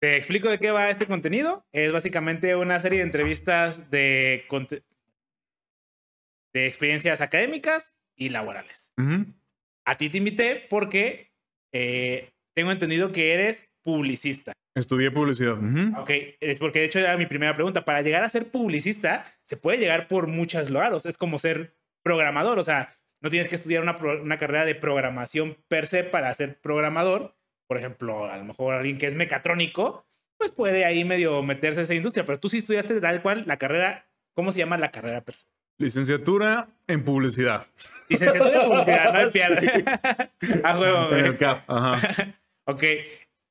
Te explico de qué va este contenido. Es básicamente una serie de entrevistas de, experiencias académicas y laborales. A ti te invité porque eh, tengo entendido que eres publicista. Estudié publicidad. Ok, es porque de hecho era mi primera pregunta. Para llegar a ser publicista, se puede llegar por muchas lados. Es como ser programador. O sea, no tienes que estudiar una, una carrera de programación per se para ser programador por ejemplo, a lo mejor alguien que es mecatrónico, pues puede ahí medio meterse a esa industria, pero tú sí estudiaste tal cual la carrera, ¿cómo se llama la carrera Licenciatura en publicidad. Licenciatura en publicidad, no es A huevo, güey. ok.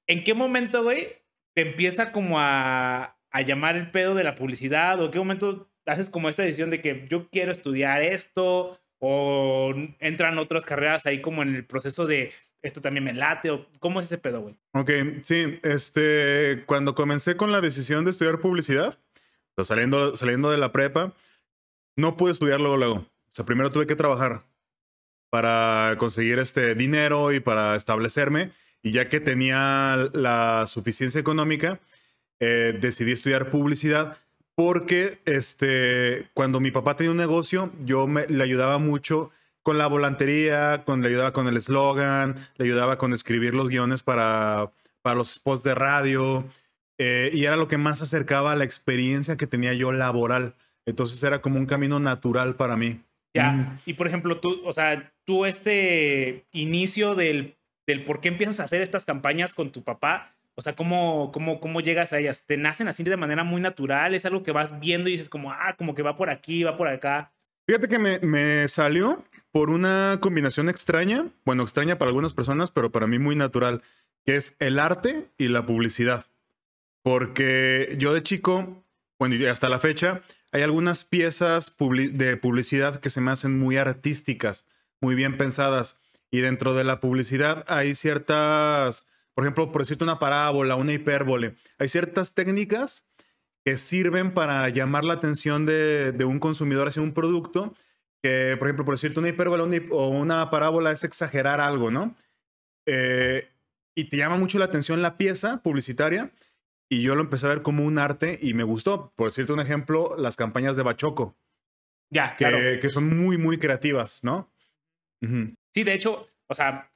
¿En qué momento, güey, te empieza como a, a llamar el pedo de la publicidad? ¿O en qué momento haces como esta decisión de que yo quiero estudiar esto? ¿O entran otras carreras ahí como en el proceso de esto también me late, o cómo es ese pedo, güey. Ok, sí, este, cuando comencé con la decisión de estudiar publicidad, saliendo, saliendo de la prepa, no pude estudiar luego, luego. O sea, primero tuve que trabajar para conseguir este dinero y para establecerme. Y ya que tenía la suficiencia económica, eh, decidí estudiar publicidad porque este, cuando mi papá tenía un negocio, yo le ayudaba mucho con la volantería, con, le ayudaba con el eslogan, le ayudaba con escribir los guiones para, los spots de radio. Eh, y era lo que más acercaba a la experiencia que tenía yo laboral. Entonces era como un camino natural para mí. Ya, mm. y por ejemplo, tú, o sea, tú este inicio del, del por qué empiezas a hacer estas campañas con tu papá, o sea, ¿cómo, cómo, ¿cómo llegas a ellas? ¿Te nacen así de manera muy natural? ¿Es algo que vas viendo y dices como, ah, como que va por aquí, va por acá? Fíjate que me, me salió por una combinación extraña, bueno, extraña para algunas personas, pero para mí muy natural, que es el arte y la publicidad. Porque yo de chico, bueno, y hasta la fecha, hay algunas piezas de publicidad que se me hacen muy artísticas, muy bien pensadas. Y dentro de la publicidad hay ciertas, por ejemplo, por decirte una parábola, una hipérbole, hay ciertas técnicas que sirven para llamar la atención de, de un consumidor hacia un producto que, por ejemplo, por decirte una hipérbola o una parábola es exagerar algo, ¿no? Eh, y te llama mucho la atención la pieza publicitaria y yo lo empecé a ver como un arte y me gustó. Por decirte un ejemplo, las campañas de Bachoco. Ya, que, claro. Que son muy, muy creativas, ¿no? Sí, de hecho, o sea,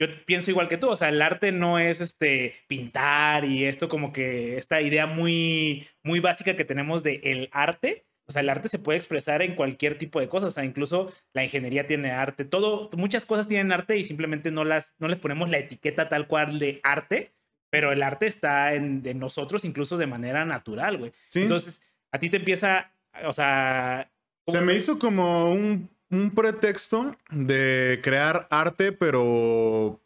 yo pienso igual que tú, o sea, el arte no es este pintar y esto como que esta idea muy muy básica que tenemos de el arte, o sea, el arte se puede expresar en cualquier tipo de cosas, o sea, incluso la ingeniería tiene arte, todo, muchas cosas tienen arte y simplemente no las, no les ponemos la etiqueta tal cual de arte, pero el arte está en, nosotros incluso de manera natural, güey. Entonces, a ti te empieza, o sea... Se me hizo como un pretexto de crear arte, pero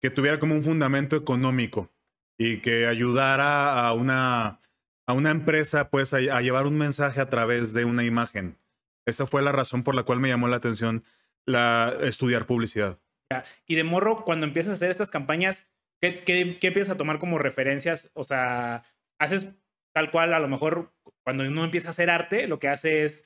que tuviera como un fundamento económico y que ayudara a una a una empresa pues a, llevar un mensaje a través de una imagen. Esa fue la razón por la cual me llamó la atención la, estudiar publicidad. Y de morro, cuando empiezas a hacer estas campañas, ¿qué, qué, empiezas a tomar como referencias? O sea, haces tal cual, a lo mejor cuando uno empieza a hacer arte, lo que hace es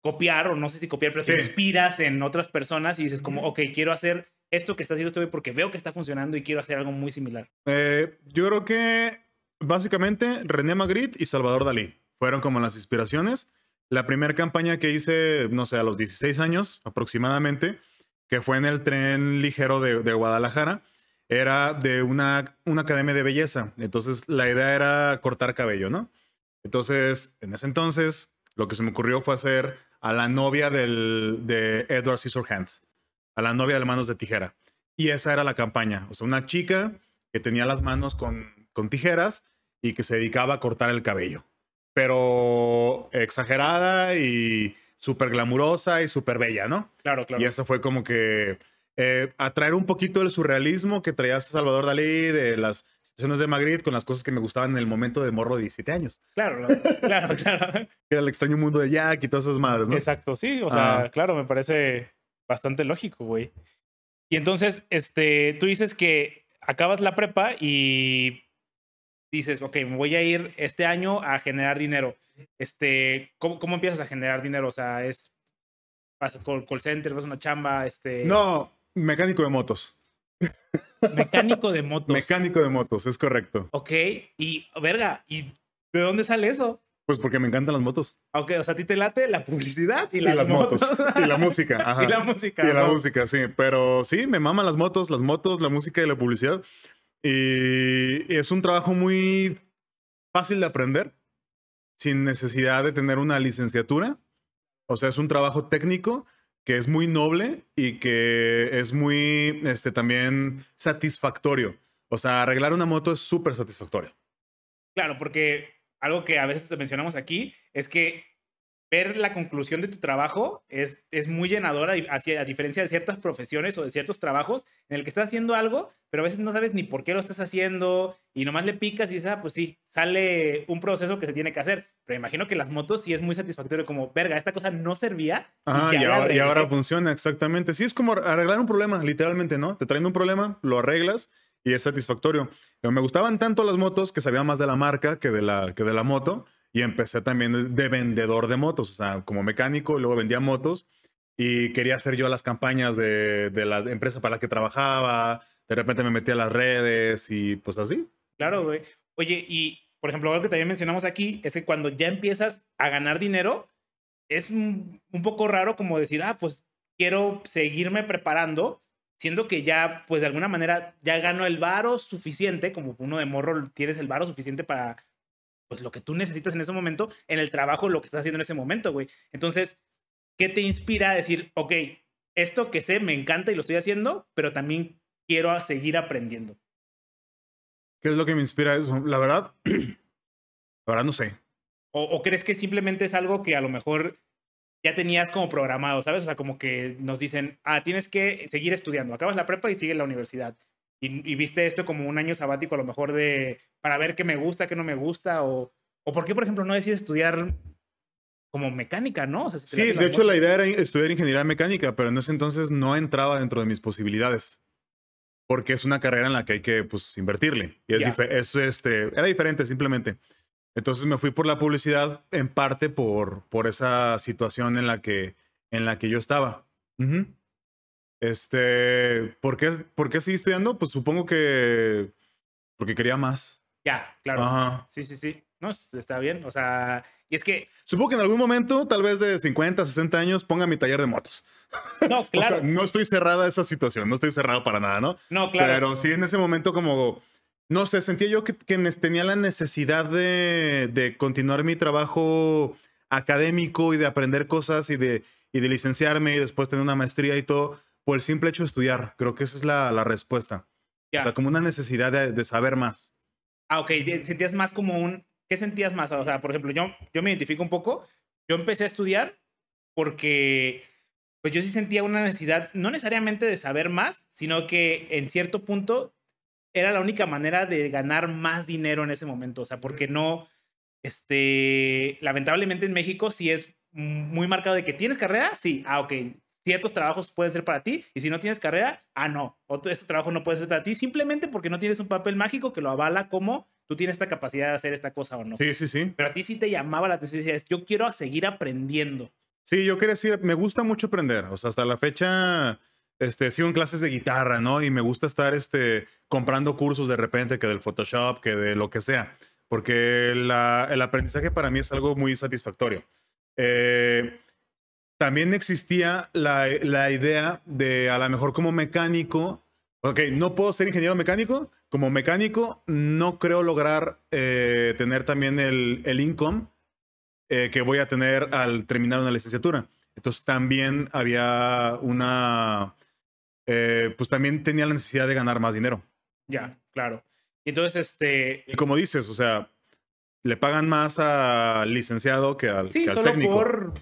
copiar, o no sé si copiar, pero te inspiras en otras personas y dices como, ok, quiero hacer esto que está haciendo este porque veo que está funcionando y quiero hacer algo muy similar. Eh, yo creo que básicamente René Magritte y Salvador Dalí fueron como las inspiraciones. La primera campaña que hice, no sé, a los 16 años aproximadamente, que fue en el tren ligero de, Guadalajara, era de una, una academia de belleza. Entonces la idea era cortar cabello, ¿no? Entonces, en ese entonces, lo que se me ocurrió fue hacer a la novia de Edward Scissorhands, a la novia de manos de tijera. Y esa era la campaña. O sea, una chica que tenía las manos con, con tijeras y que se dedicaba a cortar el cabello. Pero exagerada y súper glamurosa y súper bella, ¿no? Claro, claro. Y eso fue como que eh, atraer un poquito del surrealismo que traía Salvador Dalí, de las sesiones de madrid con las cosas que me gustaban en el momento de morro de 17 años. Claro, claro, claro. Era el extraño mundo de Jack y todas esas madres, ¿no? Exacto, sí, o sea, ah. claro, me parece bastante lógico, güey. Y entonces, este, tú dices que acabas la prepa y dices, ok, me voy a ir este año a generar dinero. Este, ¿cómo, empiezas a generar dinero? O sea, es call, center, vas a una chamba, este. No, mecánico de motos. Mecánico de motos. mecánico de motos, es correcto. Ok, y verga, ¿y de dónde sale eso? Pues porque me encantan las motos. Ah, ok, o sea, a ti te late la publicidad y, las, motos. y la música. Y la música. Y la música, sí. Pero sí, me maman las motos, las motos, la música y la publicidad. Y es un trabajo muy fácil de aprender, sin necesidad de tener una licenciatura. O sea, es un trabajo técnico que es muy noble y que es muy este, también satisfactorio. O sea, arreglar una moto es súper satisfactorio. Claro, porque algo que a veces mencionamos aquí es que ver la conclusión de tu trabajo es, es muy llenadora, hacia, a diferencia de ciertas profesiones o de ciertos trabajos en el que estás haciendo algo, pero a veces no sabes ni por qué lo estás haciendo y nomás le picas y esa ah, pues sí, sale un proceso que se tiene que hacer. Pero imagino que las motos sí es muy satisfactorio, como, verga, esta cosa no servía. y, ah, ahora, funciona, exactamente. Sí, es como arreglar un problema, literalmente, ¿no? Te traen un problema, lo arreglas y es satisfactorio. Pero me gustaban tanto las motos que sabía más de la marca que de la, que de la moto y empecé también de vendedor de motos, o sea, como mecánico, y luego vendía motos y quería hacer yo las campañas de, la empresa para la que trabajaba, de repente me metí a las redes y pues así. Claro, güey. Oye, y por ejemplo, algo que también mencionamos aquí es que cuando ya empiezas a ganar dinero, es un, poco raro como decir, ah, pues quiero seguirme preparando, siendo que ya, pues de alguna manera, ya gano el varo suficiente, como uno de morro tienes el varo suficiente para pues lo que tú necesitas en ese momento, en el trabajo, lo que estás haciendo en ese momento, güey. Entonces, ¿qué te inspira a decir, ok, esto que sé me encanta y lo estoy haciendo, pero también quiero seguir aprendiendo? ¿Qué es lo que me inspira eso? La verdad, la verdad no sé. O, ¿O, crees que simplemente es algo que a lo mejor ya tenías como programado, sabes? O sea, como que nos dicen, ah, tienes que seguir estudiando, acabas la prepa y sigues la universidad y, viste esto como un año sabático a lo mejor de para ver qué me gusta, qué no me gusta o, o por qué, por ejemplo, no decides estudiar como mecánica, ¿no? sí, de hecho la idea era estudiar ingeniería mecánica, pero en ese entonces no entraba dentro de mis posibilidades. Porque es una carrera en la que hay que pues, invertirle. Y es, este, era diferente simplemente. Entonces me fui por la publicidad en parte por, por esa situación en la que, en la que yo estaba. Este, ¿por qué, ¿por estudiando? Pues supongo que porque quería más. Ya, claro. Sí, sí, sí. No, está bien. O sea, y es que... Supongo que en algún momento, tal vez de 50, 60 años, ponga mi taller de motos. No, claro. no estoy cerrada a esa situación, no estoy cerrado para nada, ¿no? No, claro. Pero sí, en ese momento como, no sé, sentía yo que, que tenía la necesidad de, continuar mi trabajo académico y de aprender cosas y de, y de licenciarme y después tener una maestría y todo por el simple hecho de estudiar. Creo que esa es la, respuesta. O sea, como una necesidad de, saber más. Ah, ok. Sentías más como un... ¿Qué sentías más? O sea, por ejemplo, yo, yo me identifico un poco. Yo empecé a estudiar porque pues yo sí sentía una necesidad, no necesariamente de saber más, sino que en cierto punto era la única manera de ganar más dinero en ese momento. O sea, porque no, este, lamentablemente en México sí es muy marcado de que tienes carrera, sí, ah, ok, ciertos trabajos pueden ser para ti y si no tienes carrera, ah, no, otro, este trabajo no puede ser para ti simplemente porque no tienes un papel mágico que lo avala como tú tienes esta capacidad de hacer esta cosa o no. Sí, sí, sí. Pero a ti sí te llamaba la atención, decías, yo quiero seguir aprendiendo. Sí, yo quería decir, me gusta mucho aprender, o sea, hasta la fecha... Este, sigo en clases de guitarra, ¿no? Y me gusta estar este, comprando cursos de repente, que del Photoshop, que de lo que sea, porque el aprendizaje para mí es algo muy satisfactorio. Eh, también existía la, idea de a lo mejor como mecánico, ok, no puedo ser ingeniero mecánico, como mecánico no creo lograr eh, tener también el, income eh, que voy a tener al terminar una licenciatura. Entonces también había una, eh, pues también tenía la necesidad de ganar más dinero. Ya, claro. Entonces, este... Y como dices, o sea, le pagan más al licenciado que al, sí, solo técnico.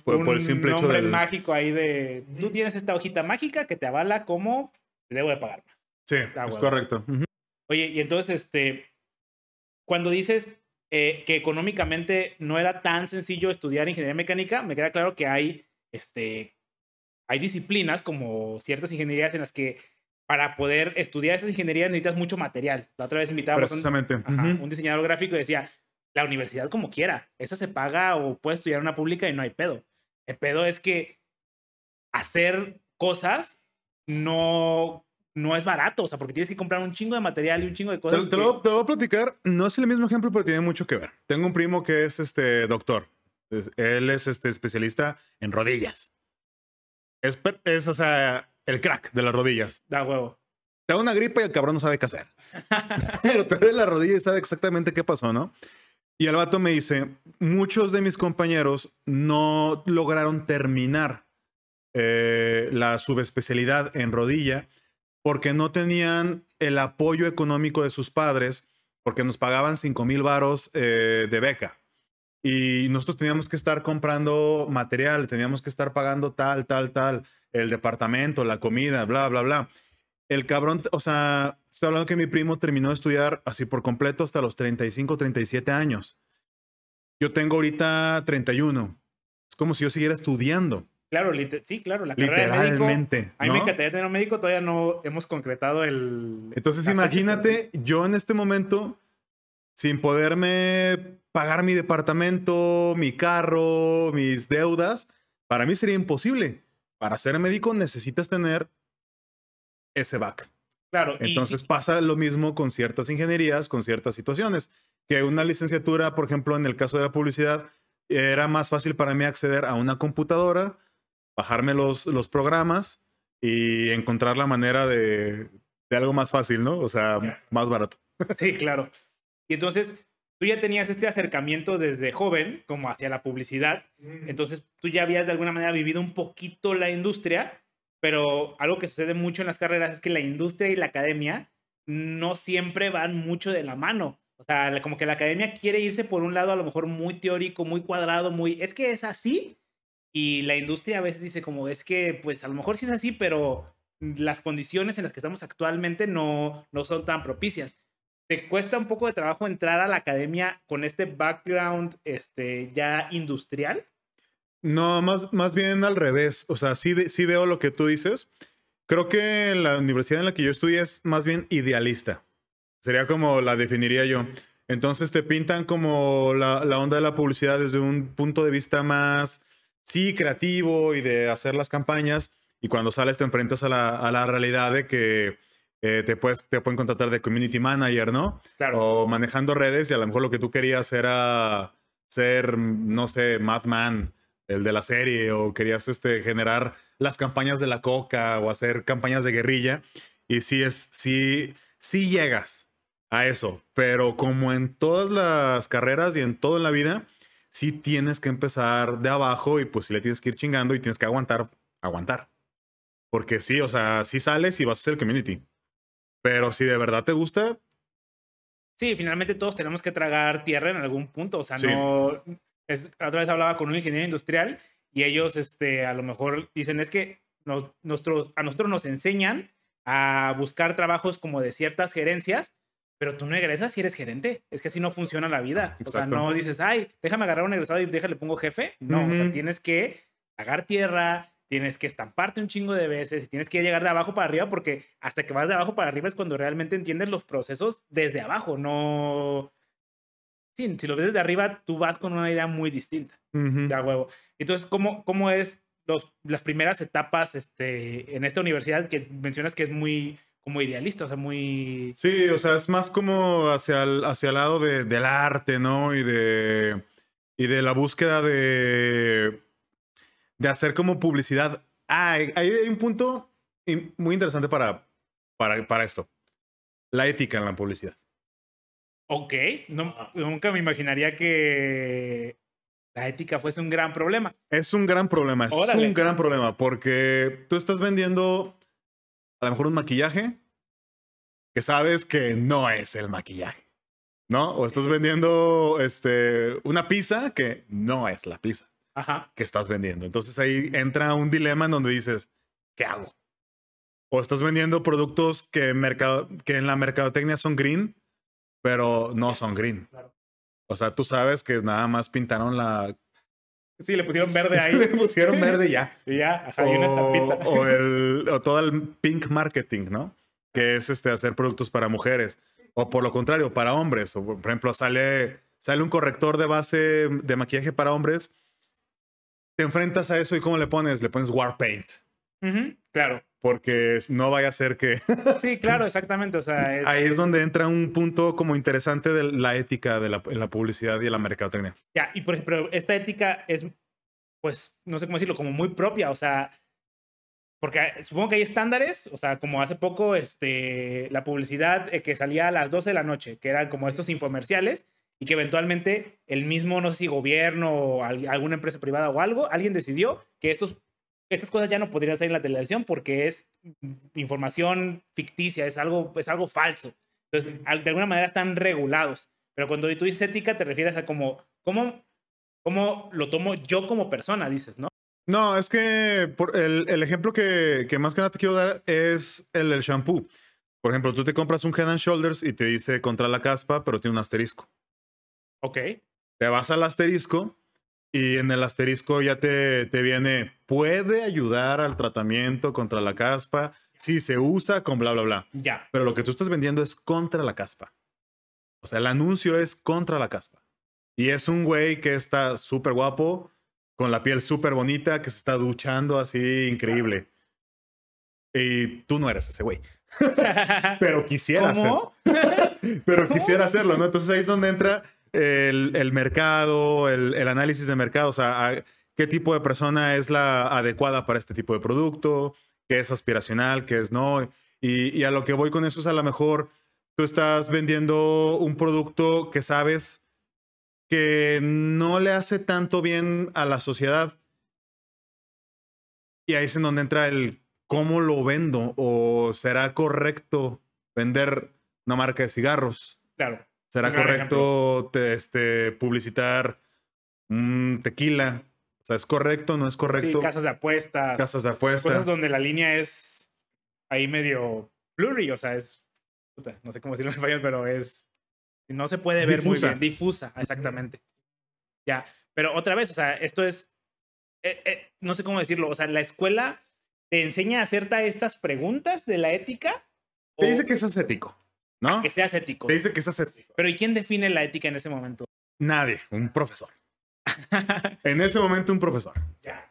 Por, un el simple hecho mágico ahí de tú tienes esta hojita mágica que te avala como debo de pagar más. Sí, ah, es correcto. Oye, y entonces, este, cuando dices eh, que económicamente no era tan sencillo estudiar ingeniería mecánica, me queda claro que hay, este, hay disciplinas como ciertas ingenierías en las que para poder estudiar esas ingenierías necesitas mucho material. La otra vez invitaba un, un diseñador gráfico y decía, la universidad como quiera. Esa se paga o puedes estudiar una pública y no hay pedo. El pedo es que hacer cosas no, no es barato, o sea, porque tienes que comprar un chingo de material y un chingo de cosas. Te, voy a platicar, no es el mismo ejemplo, pero tiene mucho que ver. Tengo un primo que es este doctor. Él es este especialista en rodillas. Es, o sea, el crack de las rodillas. Da huevo. Te da una gripe y el cabrón no sabe qué hacer. pero te ve la rodilla y sabe exactamente qué pasó, ¿no? Y el vato me dice, muchos de mis compañeros no lograron terminar eh, la subespecialidad en rodilla porque no tenían el apoyo económico de sus padres, porque nos pagaban 5 mil varos eh, de beca. Y nosotros teníamos que estar comprando material, teníamos que estar pagando tal, tal, tal, el departamento, la comida, bla, bla, bla. El cabrón, o sea, Estoy hablando que mi primo terminó de estudiar así por completo hasta los 35, 37 años. Yo tengo ahorita 31. Es como si yo siguiera estudiando. Claro, sí, claro, la Literalmente, A mí me encantaría tener un médico, todavía no hemos concretado el... Entonces imagínate, yo en este momento, sin poderme pagar mi departamento, mi carro, mis deudas, para mí sería imposible. Para ser médico necesitas tener ese back. Claro. Entonces pasa lo mismo con ciertas ingenierías, con ciertas situaciones. Que una licenciatura, por ejemplo, en el caso de la publicidad, era más fácil para mí acceder a una computadora, bajarme los, los programas y encontrar la manera de, de algo más fácil, ¿no? O sea, más barato. Sí, claro. Y entonces, tú ya tenías este acercamiento desde joven, como hacia la publicidad, entonces tú ya habías de alguna manera vivido un poquito la industria pero algo que sucede mucho en las carreras es que la industria y la academia no siempre van mucho de la mano. O sea, como que la academia quiere irse por un lado a lo mejor muy teórico, muy cuadrado, muy... Es que es así. Y la industria a veces dice como es que pues a lo mejor sí es así, pero las condiciones en las que estamos actualmente no, son tan propicias. Te cuesta un poco de trabajo entrar a la academia con este background este, ya industrial. No, más, más bien al revés. O sea, sí, veo lo que tú dices. Creo que la universidad en la que yo estudié es más bien idealista. Sería como la definiría yo. Entonces te pintan como la, onda de la publicidad desde un punto de vista más, sí, creativo y de hacer las campañas. Y cuando sales te enfrentas a la, realidad de que eh, te, puedes, te pueden contratar de community manager, ¿no? Claro. O manejando redes y a lo mejor lo que tú querías era ser, no sé, madman el de la serie, o querías este, generar las campañas de la coca o hacer campañas de guerrilla. Y si es, si si llegas a eso, pero como en todas las carreras y en todo en la vida, sí tienes que empezar de abajo y pues sí le tienes que ir chingando y tienes que aguantar, aguantar. Porque sí, o sea, si sales y vas a ser community. Pero si de verdad te gusta. Sí, finalmente todos tenemos que tragar tierra en algún punto. O sea, no es, otra vez hablaba con un ingeniero industrial y ellos este, a lo mejor dicen es que nos, a nosotros nos enseñan a buscar trabajos como de ciertas gerencias, pero tú no egresas si eres gerente. Es que así no funciona la vida. O sea, no dices, ay, déjame agarrar un egresado y déjale pongo jefe. No, o sea, tienes que pagar tierra, tienes que estamparte un chingo de veces, tienes que llegar de abajo para arriba, porque hasta que vas de abajo para arriba es cuando realmente entiendes los procesos desde abajo, no si lo ves desde arriba, tú vas con una idea muy distinta. De huevo. Entonces, ¿cómo, cómo es las primeras etapas este, en esta universidad que mencionas que es muy como idealista, o sea, muy... Sí, o sea, es más como hacia el, hacia lado de, del arte, ¿no? Y de, y de la búsqueda de, de hacer como publicidad. Ah, hay, un punto muy interesante para, para esto. La ética en la publicidad. Ok, no, nunca me imaginaría que la ética fuese un gran problema. Es un gran problema, es un gran problema, porque tú estás vendiendo a lo mejor un maquillaje que sabes que no es el maquillaje, ¿no? O estás vendiendo este, una pizza que no es la pizza que estás vendiendo. Entonces ahí entra un dilema en donde dices, ¿qué hago? O estás vendiendo productos que en la mercadotecnia son green, pero no son green. O sea, tú sabes que nada más pintaron la. Sí, le pusieron verde ahí. le pusieron verde ya. Y ya, o, una O, el, o todo el pink marketing, ¿no? Que es este, hacer productos para mujeres. O por lo contrario, para hombres. por ejemplo, sale, sale un corrector de base de maquillaje para hombres. Te enfrentas a eso y ¿cómo le pones? Le pones War Paint. claro porque no vaya a ser que... sí, claro, exactamente. O sea, Ahí es donde entra un punto como interesante de la ética de la, en la publicidad y de la mercadotecnia. Ya, y por ejemplo, esta ética es, pues, no sé cómo decirlo, como muy propia, o sea, porque supongo que hay estándares, o sea, como hace poco este, la publicidad eh, que salía a las 12 de la noche, que eran como estos infomerciales, y que eventualmente el mismo, no sé si gobierno o alguna empresa privada o algo, alguien decidió que estos estas cosas ya no podrían salir en la televisión porque es información ficticia, es algo, es algo falso. Entonces, de alguna manera están regulados. Pero cuando tú dices ética, te refieres a como, ¿cómo, cómo lo tomo yo como persona? Dices, ¿no? No, es que el, ejemplo que, que, más que nada te quiero dar es el del shampoo. Por ejemplo, tú te compras un Head and Shoulders y te dice contra la caspa, pero tiene un asterisco. Ok. Te vas al asterisco y en el asterisco ya te, te viene, puede ayudar al tratamiento contra la caspa si se usa con bla, bla, bla. Ya. Pero lo que tú estás vendiendo es contra la caspa. O sea, el anuncio es contra la caspa. Y es un güey que está súper guapo, con la piel súper bonita, que se está duchando así increíble. Y tú no eres ese güey. Pero quisiera ¿Cómo? Pero quisiera hacerlo, ¿no? Entonces ahí es donde entra el, mercado, el, análisis de mercado, o sea, qué tipo de persona es la adecuada para este tipo de producto, qué es aspiracional, qué es no. Y, y a lo que voy con eso es a lo mejor tú estás vendiendo un producto que sabes que no le hace tanto bien a la sociedad. Y ahí es en donde entra el cómo lo vendo o será correcto vender una marca de cigarros. Claro. ¿Será correcto este, publicitar tequila? O sea, ¿es correcto? ¿No es correcto? casas de apuestas. Casas de apuestas. Cosas donde la línea es ahí medio blurry, o sea, es. no sé cómo decirlo en español, pero es. No se puede ver muy bien. Difusa, exactamente. Ya. Pero otra vez, o sea, esto es. Eh, eh, no sé cómo decirlo. O sea, la escuela te enseña a hacerte estas preguntas de la ética. Te dice que es ético que seas ético. Te dice que seas ético. Pero ¿y quién define la ética en ese momento? Nadie, un profesor. en ese momento un profesor. Ya.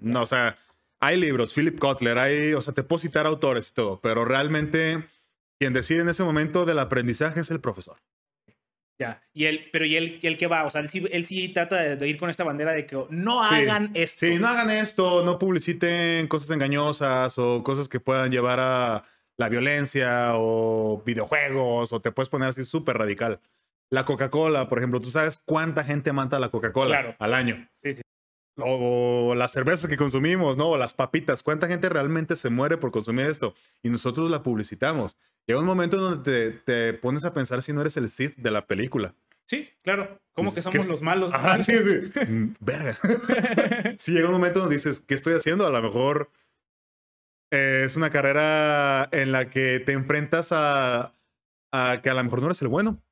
No, o sea, hay libros, Philip Kotler, hay, o sea, te puedo citar autores y todo, pero realmente quien decide en ese momento del aprendizaje es el profesor. Ya, y él, pero ¿y él, que va? O sea, él sí, trata de, ir con esta bandera de que no hagan esto. Sí, no hagan esto, no publiciten cosas engañosas o cosas que puedan llevar a la violencia o videojuegos o te puedes poner así súper radical. La Coca-Cola, por ejemplo, tú sabes cuánta gente mata la Coca-Cola al año. Sí, sí. O, las cervezas que consumimos, ¿no? O las papitas. ¿Cuánta gente realmente se muere por consumir esto? Y nosotros la publicitamos. Llega un momento donde te, pones a pensar si no eres el Sith de la película. Sí, claro. ¿Cómo que somos los malos? Ah, sí, sí. Mm, verga. sí, llega un momento donde dices, ¿qué estoy haciendo? A lo mejor eh, es una carrera en la que te enfrentas a, a que a lo mejor no eres el bueno.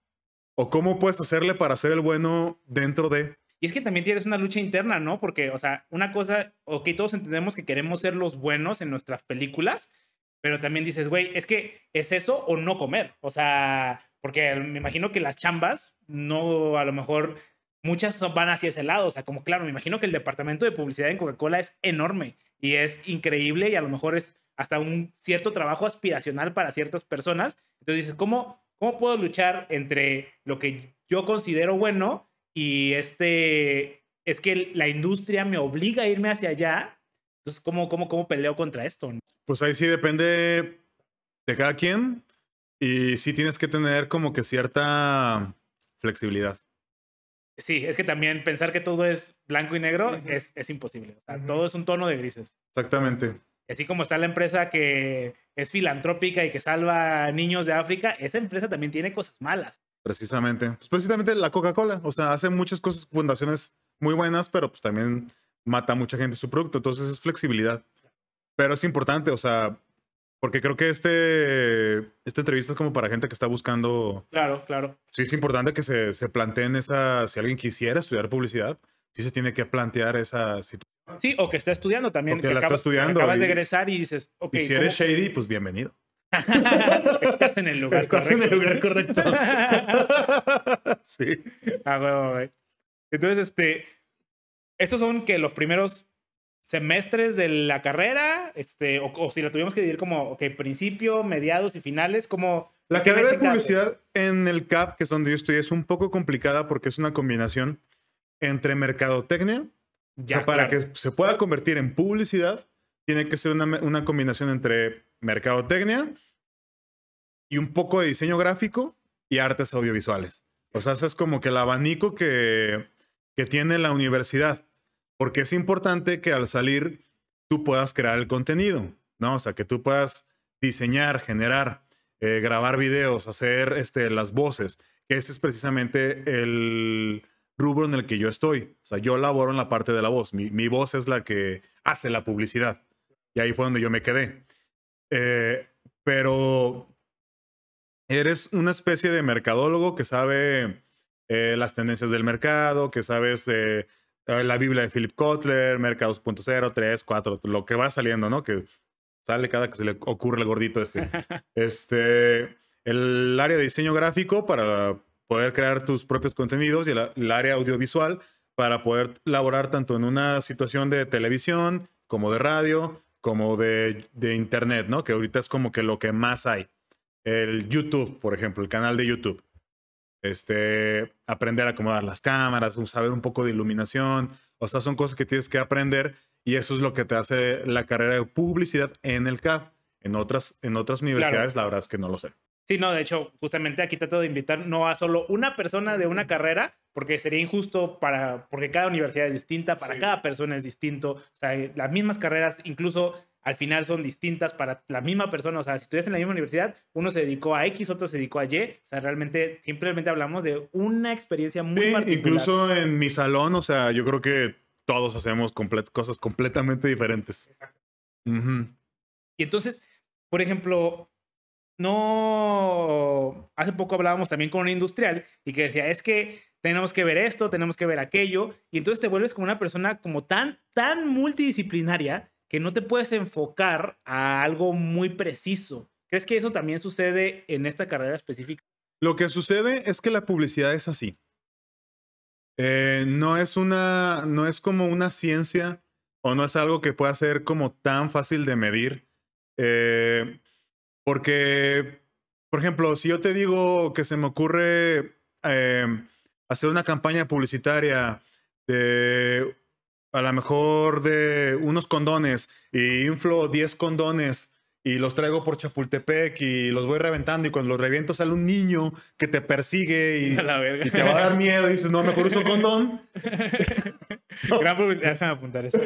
O cómo puedes hacerle para ser el bueno dentro de... Y es que también tienes una lucha interna, ¿no? Porque, o sea, una cosa, ok, todos entendemos que queremos ser los buenos en nuestras películas, pero también dices, güey, es que es eso o no comer. O sea, porque me imagino que las chambas, no, a lo mejor muchas van hacia ese lado. O sea, como claro, me imagino que el departamento de publicidad en Coca-Cola es enorme y es increíble y a lo mejor es hasta un cierto trabajo aspiracional para ciertas personas. Entonces dices, ¿cómo, cómo puedo luchar entre lo que yo considero bueno y este, es que la industria me obliga a irme hacia allá? Entonces, ¿cómo, cómo, cómo peleo contra esto? Pues ahí sí depende de cada quien y sí tienes que tener como que cierta flexibilidad. Sí, es que también pensar que todo es blanco y negro es, imposible. todo es un tono de grises. Exactamente. Así como está la empresa que es filantrópica y que salva niños de África, esa empresa también tiene cosas malas. Precisamente. Pues precisamente la Coca-Cola. O sea, hace muchas cosas, fundaciones muy buenas, pero pues también mata a mucha gente su producto. Entonces es flexibilidad. Pero es importante, o sea, porque creo que este, esta entrevista es como para gente que está buscando. Claro, claro. Sí, es importante que se, planteen esa. Si alguien quisiera estudiar publicidad, sí se tiene que plantear esa situación. Sí, o que está estudiando también. que, la está estudiando. Acabas de egresar y dices, ok. Y si eres shady, pues bienvenido. Estás en el lugar Estás en el lugar correcto. sí. Ah, Entonces, este. Estos son que los primeros semestres de la carrera, este, o, si la tuvimos que dividir como, que principio, mediados y finales, como... La carrera de publicidad en el CAP, que es donde yo estoy, es un poco complicada porque es una combinación entre mercadotecnia, ya, para que se pueda convertir en publicidad, tiene que ser una, combinación entre mercadotecnia y un poco de diseño gráfico y artes audiovisuales. O sea, es como que el abanico que, que tiene la universidad porque es importante que al salir tú puedas crear el contenido, ¿no? O sea, que tú puedas diseñar, generar, eh, grabar videos, hacer este, las voces, que ese es precisamente el rubro en el que yo estoy. O sea, yo laboro en la parte de la voz. Mi, voz es la que hace la publicidad. Y ahí fue donde yo me quedé. Eh, pero eres una especie de mercadólogo que sabe eh, las tendencias del mercado, que sabes de eh, la Biblia de Philip Kotler, Mercados 2.0, 3, 4, lo que va saliendo, ¿no? Que sale cada que se le ocurre el gordito este. este el área de diseño gráfico para poder crear tus propios contenidos y el, área audiovisual para poder laborar tanto en una situación de televisión como de radio, como de, de internet, ¿no? Que ahorita es como que lo que más hay. El YouTube, por ejemplo, el canal de YouTube este, aprender a acomodar las cámaras, saber un poco de iluminación, o sea, son cosas que tienes que aprender y eso es lo que te hace la carrera de publicidad en el CAD. En otras, en otras universidades la verdad es que no lo sé. Sí, no, de hecho, justamente aquí trato de invitar no a solo una persona de una carrera, porque sería injusto para, porque cada universidad es distinta, para cada persona es distinto, o sea, las mismas carreras, incluso al final son distintas para la misma persona. O sea, si estudias en la misma universidad, uno se dedicó a X, otro se dedicó a Y. O sea, realmente, simplemente hablamos de una experiencia muy sí, Incluso en mi salón, o sea, yo creo que todos hacemos cosas completamente diferentes. Exacto. Y entonces, por ejemplo, no. Hace poco hablábamos también con un industrial y que decía, es que tenemos que ver esto, tenemos que ver aquello. Y entonces te vuelves como una persona como tan, tan multidisciplinaria que no te puedes enfocar a algo muy preciso. ¿Crees que eso también sucede en esta carrera específica? Lo que sucede es que la publicidad es así. Eh, no es una, no es como una ciencia o no es algo que pueda ser como tan fácil de medir. Eh, porque, por ejemplo, si yo te digo que se me ocurre eh, hacer una campaña publicitaria de a lo mejor de unos condones y inflo 10 condones y los traigo por Chapultepec y los voy reventando y cuando los reviento sale un niño que te persigue y, te va a dar miedo y dices, no, mejor uso condón. gran Gran Déjame apuntar esto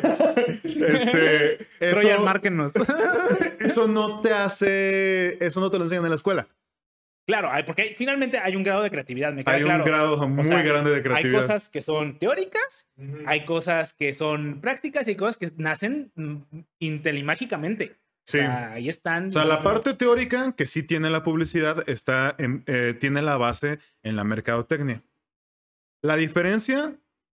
Este, eso, eso no te hace, eso no te lo enseñan en la escuela. Claro, porque finalmente hay un grado de creatividad, Hay un grado muy grande de creatividad. Hay cosas que son teóricas, hay cosas que son prácticas y hay cosas que nacen mm, intelimágicamente. Sí. ahí están. O sea, la parte teórica que sí tiene la publicidad está eh, tiene la base en la mercadotecnia. La diferencia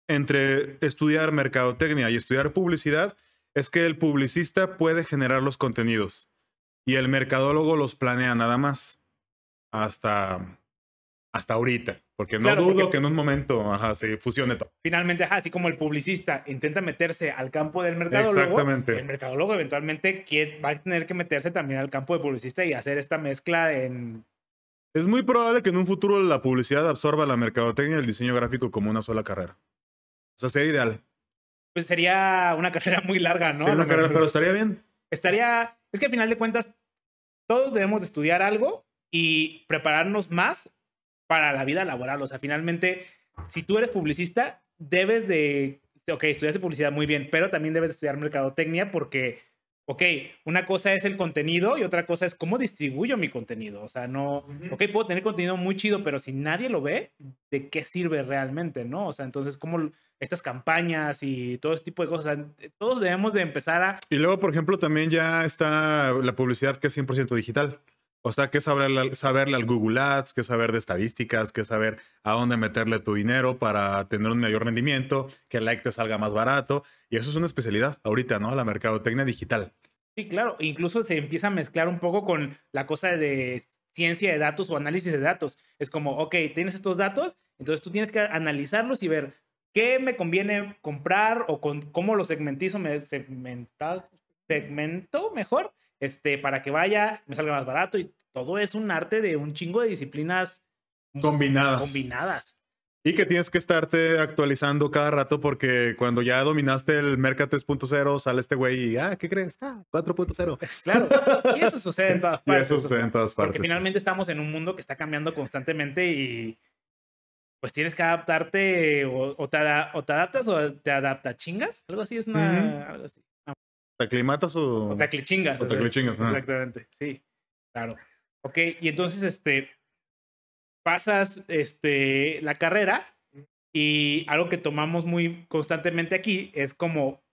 entre estudiar mercadotecnia y estudiar publicidad es que el publicista puede generar los contenidos y el mercadólogo los planea nada más hasta, hasta ahorita. Porque no dudo que en un momento se fusione todo. Finalmente, así como el publicista intenta meterse al campo del mercadólogo, Exactamente. el mercadólogo eventualmente va a tener que meterse también al campo de publicista y hacer esta mezcla en... Es muy probable que en un futuro la publicidad absorba la mercadotecnia y el diseño gráfico como una sola carrera. O sea, sería ideal. Pues sería una carrera muy larga, ¿no? Sería una carrera, pero estaría bien. Estaría... Es que al final de cuentas, todos debemos estudiar algo y prepararnos más para la vida laboral. O sea, finalmente, si tú eres publicista, debes de, ok, estudiaste publicidad muy bien, pero también debes estudiar mercadotecnia porque, ok, una cosa es el contenido y otra cosa es cómo distribuyo mi contenido. O sea, no, ok, puedo tener contenido muy chido, pero si nadie lo ve, ¿de qué sirve realmente? ¿No? O sea, entonces, como estas campañas y todo este tipo de cosas. Eh, todos debemos de empezar a... Y luego, por ejemplo, también ya está la publicidad que es 100% digital. O sea, que saberle, al Google Ads, que saber de estadísticas, que saber a dónde meterle tu dinero para tener un mayor rendimiento, que el like te salga más barato. Y eso es una especialidad ahorita, ¿no? La mercadotecnia digital. Sí, claro. Incluso se empieza a mezclar un poco con la cosa de ciencia de datos o análisis de datos. Es como, ok, tienes estos datos, entonces tú tienes que analizarlos y ver qué me conviene comprar o con, cómo lo segmentizo, me segmento mejor este, para que vaya, me salga más barato y todo es un arte de un chingo de disciplinas combinadas. combinadas. Y que tienes que estarte actualizando cada rato porque cuando ya dominaste el Merca 3.0 sale este güey y, ah, ¿qué crees? Ah, 4.0. Claro, y eso sucede en todas partes. Porque finalmente estamos en un mundo que está cambiando constantemente y pues tienes que adaptarte o, te, adaptas o te adapta chingas. Algo así es una... ¿Taclimatas o.? O taclichingas. O Exactamente, sí. Claro. Ok, y entonces, este. Pasas este, la carrera y algo que tomamos muy constantemente aquí es como.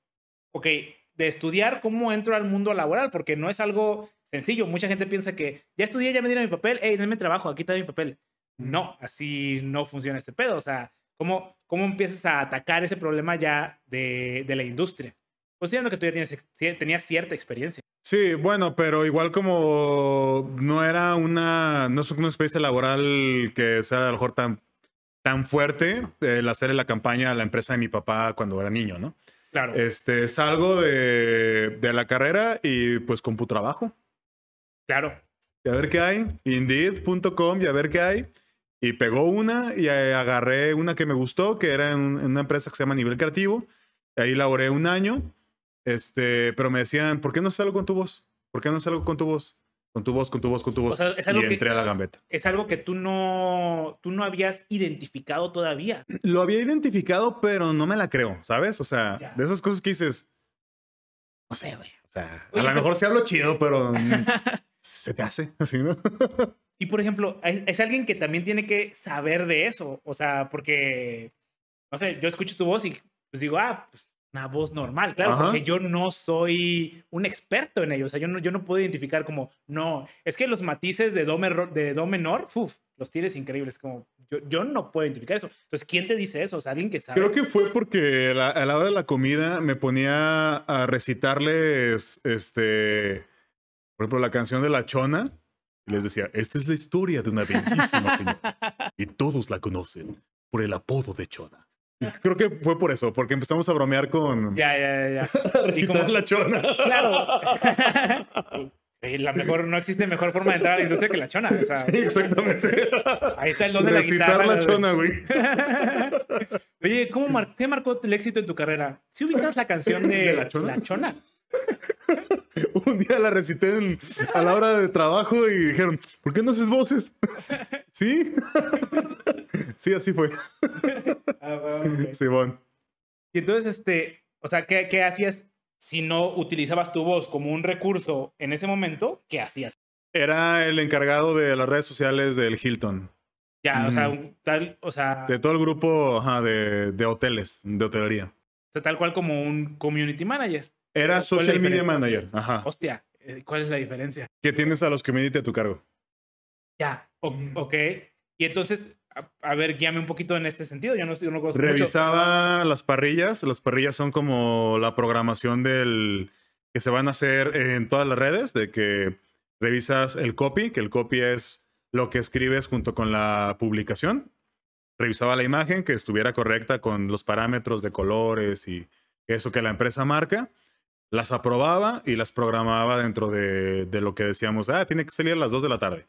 Ok, de estudiar cómo entro al mundo laboral, porque no es algo sencillo. Mucha gente piensa que ya estudié, ya me dieron mi papel, hey, denme trabajo, aquí está mi papel. No, así no funciona este pedo. O sea, ¿cómo, cómo empiezas a atacar ese problema ya de, de la industria? Considerando pues que tú ya tienes, tenías cierta experiencia. Sí, bueno, pero igual como no era una, no es una experiencia laboral que sea a lo mejor tan, tan fuerte el hacerle la campaña a la empresa de mi papá cuando era niño, ¿no? Claro. Este, salgo de, de la carrera y pues con tu trabajo. Claro. Y a ver qué hay. Indeed.com y a ver qué hay. Y pegó una y eh, agarré una que me gustó, que era en una empresa que se llama Nivel Creativo. Ahí laboré un año este, pero me decían, ¿por qué no algo con tu voz? ¿Por qué no algo con tu voz? Con tu voz, con tu voz, con tu voz. es algo y entré a la gambeta. Es algo que tú no, tú no habías identificado todavía. Lo había identificado, pero no me la creo, ¿sabes? O sea, de esas cosas que dices, no sé, güey. O sea, a lo mejor se hablo chido, pero se te hace así, ¿no? y por ejemplo, es, es alguien que también tiene que saber de eso. O sea, porque, no sé, yo escucho tu voz y pues digo, ah, pues una voz normal, claro, porque yo no soy un experto en ello, o sea, yo no, yo no puedo identificar como, no, es que los matices de do, menor, de do menor, uf, los tienes increíbles, como yo, no puedo identificar eso. Entonces, ¿quién te dice eso? O sea, alguien que sabe. Creo que fue porque a la hora de la comida me ponía a recitarles, este, por ejemplo, la canción de La Chona. Y les decía, esta es la historia de una bellísima señora. y todos la conocen por el apodo de Chona. Creo que fue por eso, porque empezamos a bromear con. Ya, ya, ya. Recitar como... la chona. Claro. la mejor, no existe mejor forma de entrar a la industria que la chona. sí, exactamente. Ahí está el don de la guitarra. la chona, güey. Oye, ¿cómo ¿qué marcó el éxito en tu carrera? ¿Si ubicas la canción de, la chona? La chona? un día la recité a la hora de trabajo y dijeron, ¿por qué no haces voces? ¿Sí? sí, así fue. ah, Y entonces, este, o sea, ¿qué, hacías si no utilizabas tu voz como un recurso en ese momento? ¿Qué hacías? Era el encargado de las redes sociales del Hilton. Ya, o sea, tal, o sea... De todo el grupo de, de hoteles, de hotelería. O sea, tal cual como un community manager. Era social media manager. Hostia, eh, ¿cuál es la diferencia? Que tienes a los medite a tu cargo. Ya, ok. Y entonces, a, ver, guíame un poquito en este sentido. Yo no, estoy no Revisaba las parrillas. Las parrillas son como la programación del que se van a hacer en todas las redes, de que revisas el copy, que el copy es lo que escribes junto con la publicación. Revisaba la imagen, que estuviera correcta con los parámetros de colores y eso que la empresa marca las aprobaba y las programaba dentro de, de lo que decíamos, ah, tiene que salir a las 2 de la tarde.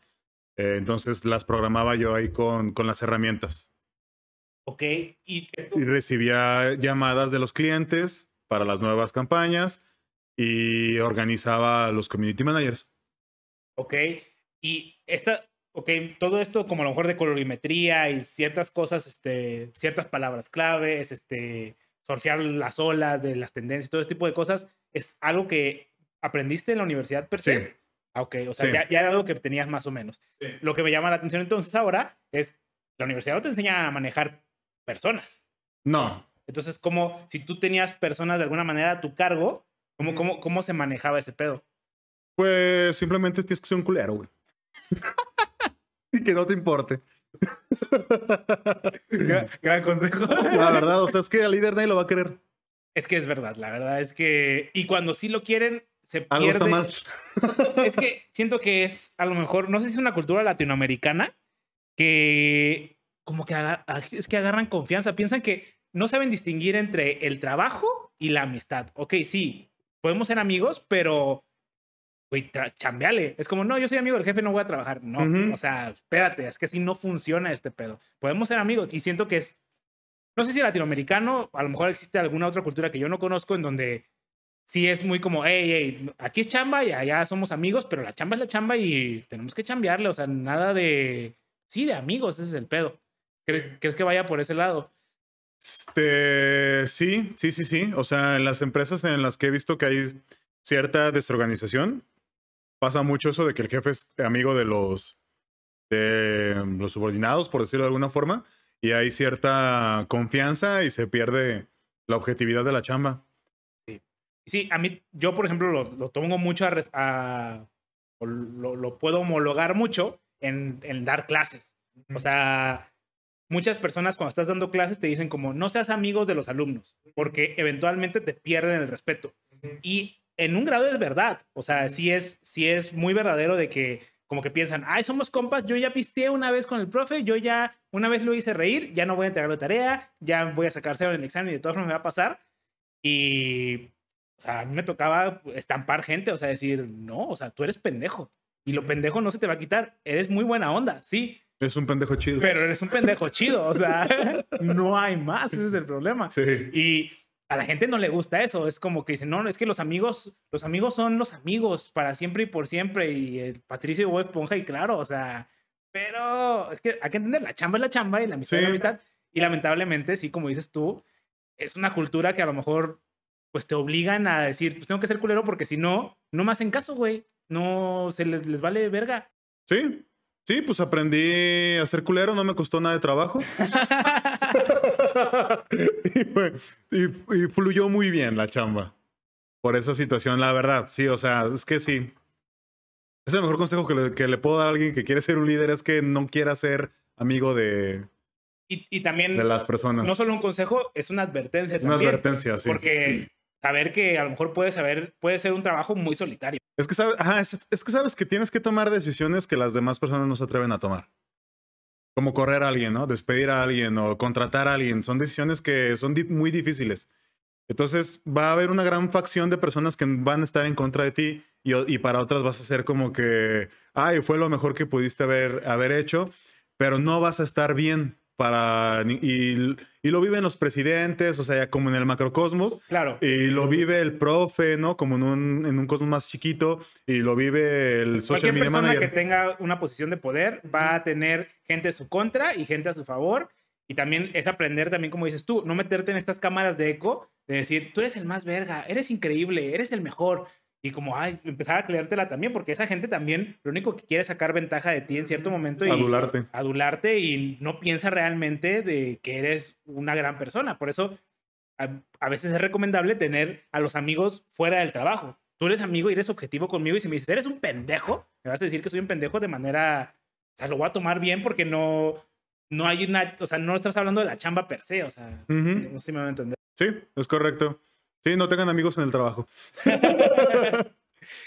Eh, entonces las programaba yo ahí con, las herramientas. Ok, ¿Y, recibía llamadas de los clientes para las nuevas campañas y organizaba los community managers. Ok, y esta, okay todo esto como a lo mejor de colorimetría y ciertas cosas, este, ciertas palabras claves, este, surfear las olas, de las tendencias, todo ese tipo de cosas, es algo que aprendiste en la universidad per se. Sí. Ah, ok, o sea, ya, era algo que tenías más o menos. Lo que me llama la atención entonces ahora es, la universidad no te enseña a manejar personas. No. Entonces, como si tú tenías personas de alguna manera a tu cargo, ¿cómo, cómo se manejaba ese pedo? Pues simplemente tienes que ser un culero, güey. y que no te importe gran, consejo. La verdad, o sea, es que al líder nadie lo va a querer. Es que es verdad, la verdad es que. Y cuando sí lo quieren, se pierde. está mal. Es que siento que es, a lo mejor, no sé si es una cultura latinoamericana que, como que es que agarran confianza. Piensan que no saben distinguir entre el trabajo y la amistad. Ok, sí, podemos ser amigos, pero y chambeale. Es como, no, yo soy amigo del jefe, no voy a trabajar. No, o sea, espérate, es que si no funciona este pedo. Podemos ser amigos y siento que es, no sé si latinoamericano, a lo mejor existe alguna otra cultura que yo no conozco en donde sí es muy como, hey, hey, aquí es chamba y allá somos amigos, pero la chamba es la chamba y tenemos que chambearle, o sea, nada de, sí, de amigos, ese es el pedo. ¿Crees, ¿crees que vaya por ese lado? Este, sí, sí, sí, sí. O sea, en las empresas en las que he visto que hay cierta desorganización, pasa mucho eso de que el jefe es amigo de los, de mm, los subordinados, por decirlo de alguna forma, y hay cierta confianza y se pierde la objetividad de la chamba. Sí, a mí, yo por ejemplo lo, lo mucho a, lo, puedo homologar mucho en, dar clases. O sea, muchas personas cuando estás dando clases te dicen como no seas amigos de los alumnos, porque eventualmente te pierden el respeto. Y en un grado es verdad. O sea, sí es, sí es muy verdadero de que como que piensan, ay, somos compas, yo ya pisteé una vez con el profe, yo ya una vez lo hice reír, ya no voy a entregar la tarea, ya voy a sacarse en el examen y de todas formas me va a pasar. Y, o sea, a mí me tocaba estampar gente, o sea, decir, no, o sea, tú eres pendejo. Y lo pendejo no se te va a quitar, eres muy buena onda, sí. Es un pendejo chido. Pero eres un pendejo chido, o sea, no hay más, ese es el problema. Sí. Y a la gente no le gusta eso. Es como que dicen, no, es que los amigos, los amigos son los amigos para siempre y por siempre. Y el Patricio y Esponja, y claro, o sea, pero es que hay que entender, la chamba es la chamba y la amistad amistad. Y lamentablemente, sí, como dices tú, es una cultura que a lo mejor pues te obligan a decir, pues tengo que ser culero porque si no, no me hacen caso, güey. No, se les, les vale verga. Sí, Sí, pues aprendí a ser culero, no me costó nada de trabajo. y, y, fluyó muy bien la chamba. Por esa situación, la verdad, sí, o sea, es que sí. Es el mejor consejo que le, que le puedo dar a alguien que quiere ser un líder, es que no quiera ser amigo de, y, también. De las personas. No solo un consejo, es una advertencia. Una advertencia, sí. Porque saber que a lo mejor puede, saber, puede ser un trabajo muy solitario. Es que, sabes, es, que sabes que tienes que tomar decisiones que las demás personas no se atreven a tomar. Como correr a alguien, ¿no? Despedir a alguien o contratar a alguien. Son decisiones que son muy difíciles. Entonces va a haber una gran facción de personas que van a estar en contra de ti y, y, para otras vas a ser como que, ay, fue lo mejor que pudiste haber, haber hecho, pero no vas a estar bien para y, lo viven los presidentes, o sea, ya como en el macrocosmos. Claro. Y lo vive el profe, ¿no? Como en un, en un cosmos más chiquito y lo vive el social Cualquier persona que tenga una posición de poder va a tener gente a su contra y gente a su favor. Y también es aprender también, como dices tú, no meterte en estas cámaras de eco, de decir, tú eres el más verga, eres increíble, eres el mejor. Y como, ay, empezar a creértela también, porque esa gente también lo único que quiere es sacar ventaja de ti en cierto momento. Y adularte. Adularte y no piensa realmente de que eres una gran persona. Por eso a, veces es recomendable tener a los amigos fuera del trabajo. Tú eres amigo y eres objetivo conmigo y si me dices, eres un pendejo, me vas a decir que soy un pendejo de manera, o sea, lo voy a tomar bien porque no, no hay una, o sea, no estás hablando de la chamba per se, o sea, no sé si me van a entender. Sí, es correcto. Sí, no tengan amigos en el trabajo.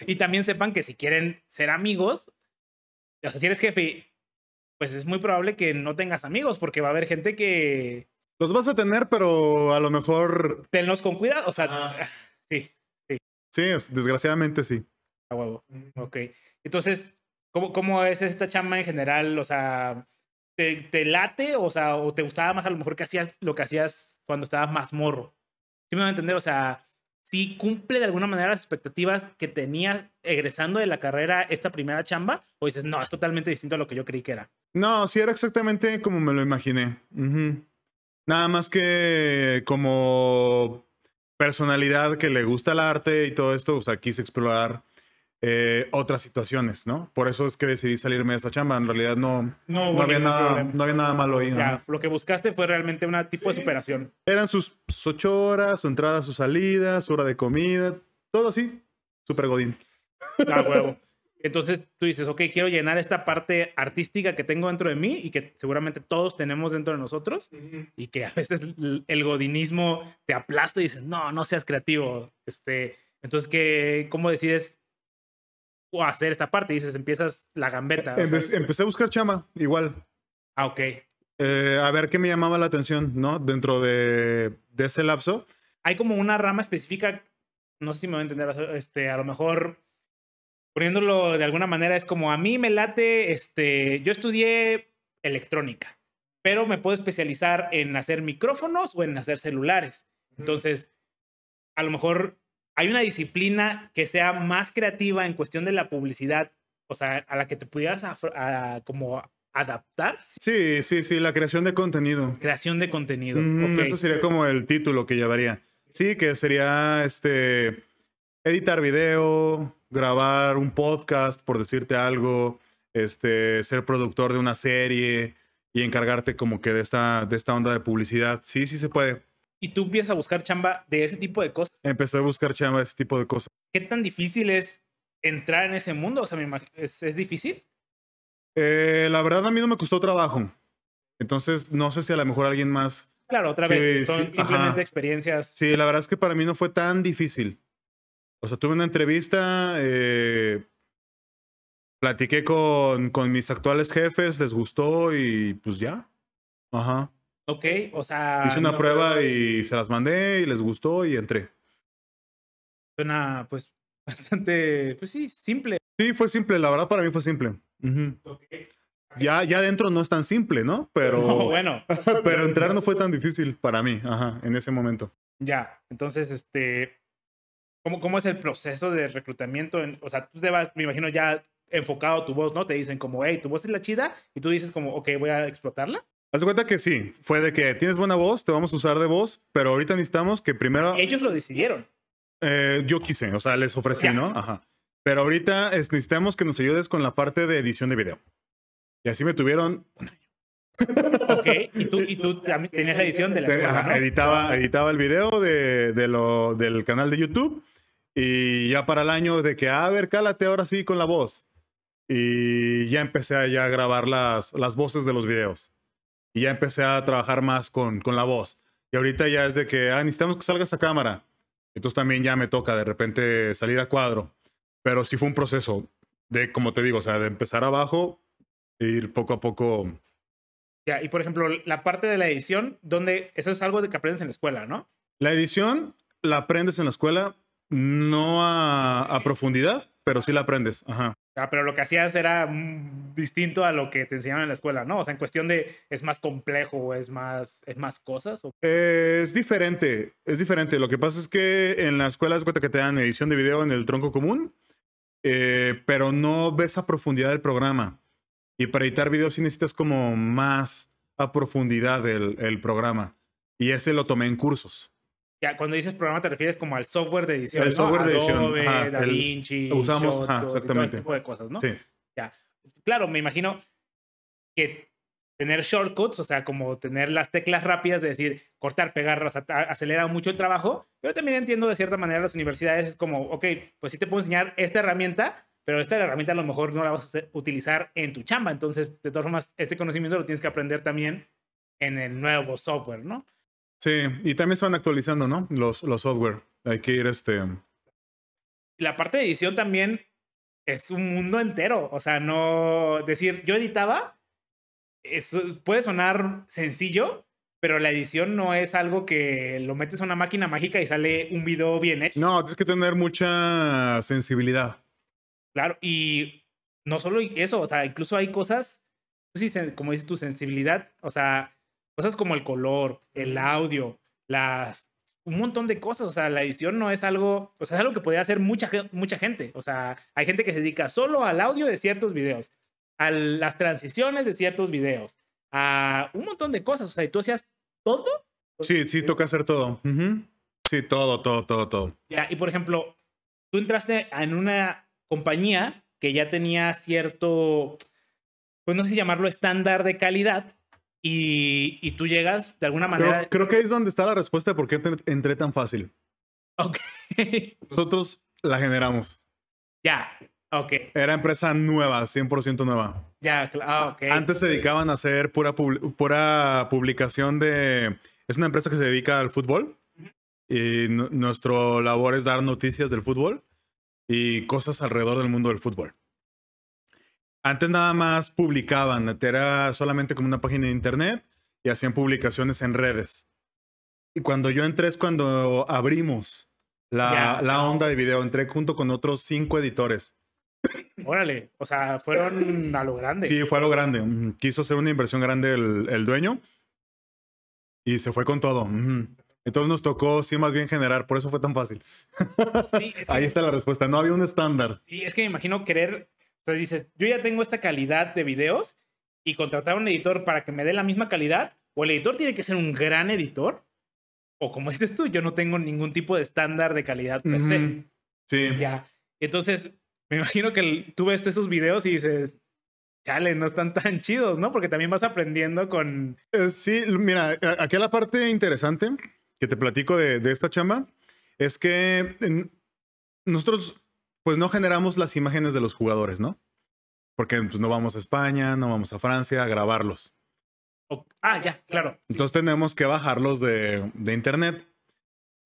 y también sepan que si quieren ser amigos, o sea, si eres jefe, pues es muy probable que no tengas amigos porque va a haber gente que... Los vas a tener, pero a lo mejor... Tenlos con cuidado, o sea, ah. sí, sí. Sí, desgraciadamente sí. A huevo, ok. Entonces, ¿cómo, es esta chamba en general? O sea, ¿te, ¿te, late? O sea, ¿o te gustaba más a lo mejor que hacías lo que hacías cuando estabas más morro? Si me a entender? O sea, si cumple de alguna manera las expectativas que tenías egresando de la carrera esta primera chamba, o dices, no, es totalmente distinto a lo que yo creí que era. No, sí era exactamente como me lo imaginé. Nada más que como personalidad que le gusta el arte y todo esto, o sea, quise explorar eh, otras situaciones, ¿no? Por eso es que decidí salirme de esa chamba. En realidad no, no, había, nada, no había nada malo ahí. lo que buscaste fue realmente un tipo de superación. Eran sus ocho horas, su entrada, su salida, su hora de comida, todo así. Súper godín. Ah, entonces tú dices, ok, quiero llenar esta parte artística que tengo dentro de mí y que seguramente todos tenemos dentro de nosotros y que a veces el godinismo te aplasta y dices, no, no seas creativo. Este, entonces, ¿qué, ¿cómo decides o hacer esta parte. Dices, empiezas la gambeta. Em, empecé a buscar chama, igual. Ah, ok. Eh, a ver qué me llamaba la atención, ¿no? Dentro de, ese lapso. Hay como una rama específica, no sé si me voy a entender, este, a lo mejor poniéndolo de alguna manera, es como a mí me late, este, yo estudié electrónica, pero me puedo especializar en hacer micrófonos o en hacer celulares. Entonces, a lo mejor hay una disciplina que sea más creativa en cuestión de la publicidad, o sea, a la que te pudieras como adaptar. Sí, sí, sí, la creación de contenido. Creación de contenido. Ese mm, Eso sería como el título que llevaría. Sí, que sería este editar video, grabar un podcast, por decirte algo, este, ser productor de una serie y encargarte como que de esta, de esta onda de publicidad. Sí, sí se puede y tú empiezas a buscar chamba de ese tipo de cosas. Empecé a buscar chamba de ese tipo de cosas. ¿Qué tan difícil es entrar en ese mundo? O sea, me ¿es, difícil? Eh, la verdad a mí no me costó trabajo. Entonces, no sé si a lo mejor alguien más... Claro, otra vez, son simplemente experiencias. Sí, la verdad es que para mí no fue tan difícil. O sea, tuve una entrevista, eh, platiqué con, con mis actuales jefes, les gustó y pues ya. Ajá. Ok, o sea. Hice una prueba y se las mandé y les gustó y entré. Suena, pues, bastante, pues sí, simple. Sí, fue simple, la verdad para mí fue simple. Ya, ya adentro no es tan simple, ¿no? Pero. bueno. pero entrar no fue tan difícil para mí, ajá, en ese momento. Ya, entonces, este. ¿Cómo, cómo es el proceso de reclutamiento? En, o sea, tú te vas, me imagino, ya enfocado tu voz, ¿no? Te dicen como, hey, tu voz es la chida, y tú dices como, ok, voy a explotarla. Haz cuenta que sí, fue de que tienes buena voz, te vamos a usar de voz, pero ahorita necesitamos que primero... Ellos lo decidieron. Eh, yo quise, o sea, les ofrecí, ¿no? Ajá. Pero ahorita necesitamos que nos ayudes con la parte de edición de video. Y así me tuvieron un año. ok, y tú, y tenías la edición de la editaba, editaba el video de, lo, del canal de YouTube y ya para el año de que, a ver, cálate ahora sí con la voz. Y ya empecé a, ya grabar las, las voces de los videos ya empecé a trabajar más con, la voz. Y ahorita ya es de que, ah, necesitamos que salga esa cámara. Entonces también ya me toca de repente salir a cuadro. Pero sí fue un proceso de, como te digo, o sea, de empezar abajo e ir poco a poco. Ya, y por ejemplo, la parte de la edición, donde eso es algo de que aprendes en la escuela, ¿no? La edición la aprendes en la escuela, no a, a profundidad, pero sí la aprendes. Ajá. Ah, pero lo que hacías era mm, distinto a lo que te enseñaban en la escuela, ¿no? O sea, en cuestión de es más complejo, es más, es más cosas. O... Eh, es diferente, es diferente. Lo que pasa es que en la escuela es cuenta que te dan edición de video en el tronco común, eh, pero no ves a profundidad del programa. Y para editar videos sí necesitas como más a profundidad el programa. Y ese lo tomé en cursos. Ya, cuando dices programa te refieres como al software de edición. El software de edición. a da Vinci. usamos, exactamente. Todo tipo de cosas, ¿no? Sí. Ya. Claro, me imagino que tener shortcuts, o sea, como tener las teclas rápidas de decir cortar, pegar, o acelera mucho el trabajo. Pero también entiendo de cierta manera las universidades es como, ok, pues sí te puedo enseñar esta herramienta, pero esta herramienta a lo mejor no la vas a utilizar en tu chamba. Entonces, de todas formas, este conocimiento lo tienes que aprender también en el nuevo software, ¿no? Sí, y también se van actualizando, ¿no? Los, software. Hay que ir este. La parte de edición también es un mundo entero. O sea, no. Decir, yo editaba. Eso puede sonar sencillo, pero la edición no es algo que lo metes a una máquina mágica y sale un video bien hecho. No, tienes que tener mucha sensibilidad. Claro, y no solo eso, o sea, incluso hay cosas, pues sí, como dices tu sensibilidad, o sea, Cosas como el color, el audio, las un montón de cosas. O sea, la edición no es algo, o sea, es algo que podría hacer mucha, mucha gente. O sea, hay gente que se dedica solo al audio de ciertos videos, a las transiciones de ciertos videos, a un montón de cosas. O sea, y tú hacías todo. Sí, sí, toca hacer todo. Sí, todo, todo, todo, todo. y por ejemplo, tú entraste en una compañía que ya tenía cierto, pues no sé si llamarlo estándar de calidad, y, tú llegas de alguna manera. Creo, que ahí es donde está la respuesta de por qué entré tan fácil. Ok. Nosotros la generamos. Ya, ok. Era empresa nueva, 100% nueva. Ya, claro, ah, ok. Antes se dedicaban a hacer pura, pura publicación de... Es una empresa que se dedica al fútbol. Y nuestro labor es dar noticias del fútbol y cosas alrededor del mundo del fútbol. Antes nada más publicaban, era solamente como una página de internet y hacían publicaciones en redes. Y cuando yo entré es cuando abrimos la, onda de video. Entré junto con otros cinco editores. Órale, o sea, fueron a lo grande. Sí, fue a lo grande. Quiso hacer una inversión grande el, dueño y se fue con todo. Entonces nos tocó, sí, más bien generar, por eso fue tan fácil. Ahí está la respuesta, no había un estándar. Sí, es que me imagino querer o dices, yo ya tengo esta calidad de videos y contratar a un editor para que me dé la misma calidad, o el editor tiene que ser un gran editor, o como dices tú, yo no tengo ningún tipo de estándar de calidad per se. Sí. Ya. Entonces, me imagino que tú ves esos videos y dices, chale, no están tan chidos, ¿no? Porque también vas aprendiendo con... Eh, sí, mira, aquí la parte interesante que te platico de, de esta chama es que nosotros pues no generamos las imágenes de los jugadores, ¿no? Porque pues, no vamos a España, no vamos a Francia a grabarlos. ah, ya, claro. Entonces tenemos que bajarlos de, internet.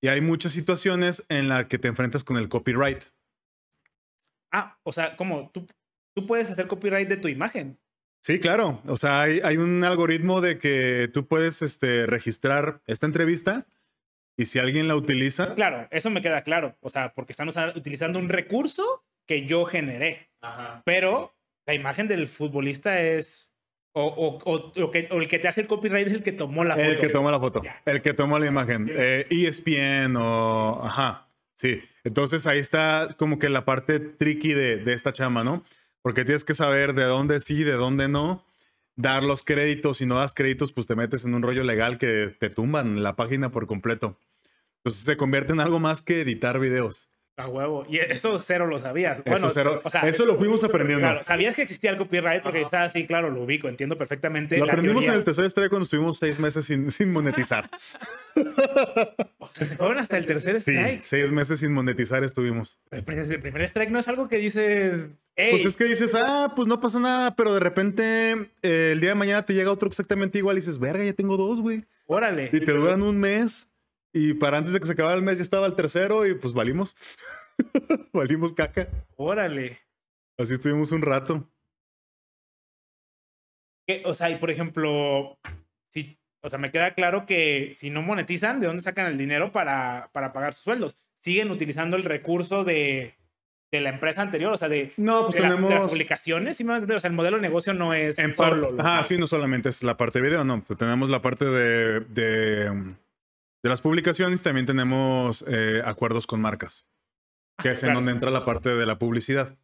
Y hay muchas situaciones en las que te enfrentas con el copyright. Ah, o sea, como tú, puedes hacer copyright de tu imagen. Sí, claro. O sea, hay, hay, un algoritmo de que tú puedes este, registrar esta entrevista si alguien la utiliza. Claro, eso me queda claro. O sea, porque están utilizando un recurso que yo generé. Pero la imagen del futbolista es. O, o, que, el que te hace el copyright es el que tomó la foto. El que tomó la foto. El que tomó la imagen. ESPN eh, e o. Ajá. Sí. Entonces ahí está como que la parte tricky de, de esta chama, ¿no? Porque tienes que saber de dónde sí, de dónde no dar los créditos. Si no das créditos, pues te metes en un rollo legal que te tumban la página por completo. Entonces pues, se convierte en algo más que editar videos. A huevo. Y eso cero lo sabías. eso, eso, lo fuimos aprendiendo. Claro, sabías que existía el copyright porque estaba así, claro, lo ubico, entiendo perfectamente. Lo aprendimos en el tercer strike cuando estuvimos seis meses sin, monetizar. o sea, se fueron hasta el tercer strike. Sí, seis meses sin monetizar estuvimos. el primer strike no es algo que dices. Pues es que dices, ah, pues no pasa nada, pero de repente eh, el día de mañana te llega otro exactamente igual y dices, verga, ya tengo dos, güey. Órale. Y te duran un mes. Y para antes de que se acabara el mes ya estaba el tercero y pues valimos. valimos caca. Órale. Así estuvimos un rato. O sea, y por ejemplo, si, o sea, me queda claro que si no monetizan, ¿de dónde sacan el dinero para, pagar sus sueldos? ¿Siguen utilizando el recurso de, la empresa anterior? O sea, de, no, pues tenemos... publicaciones, O sea, el modelo de negocio no es en solo... Ah, sí, no solamente es la parte de video, no. tenemos la parte de de las publicaciones también tenemos eh, acuerdos con marcas, que ah, es en donde entra la parte de la publicidad,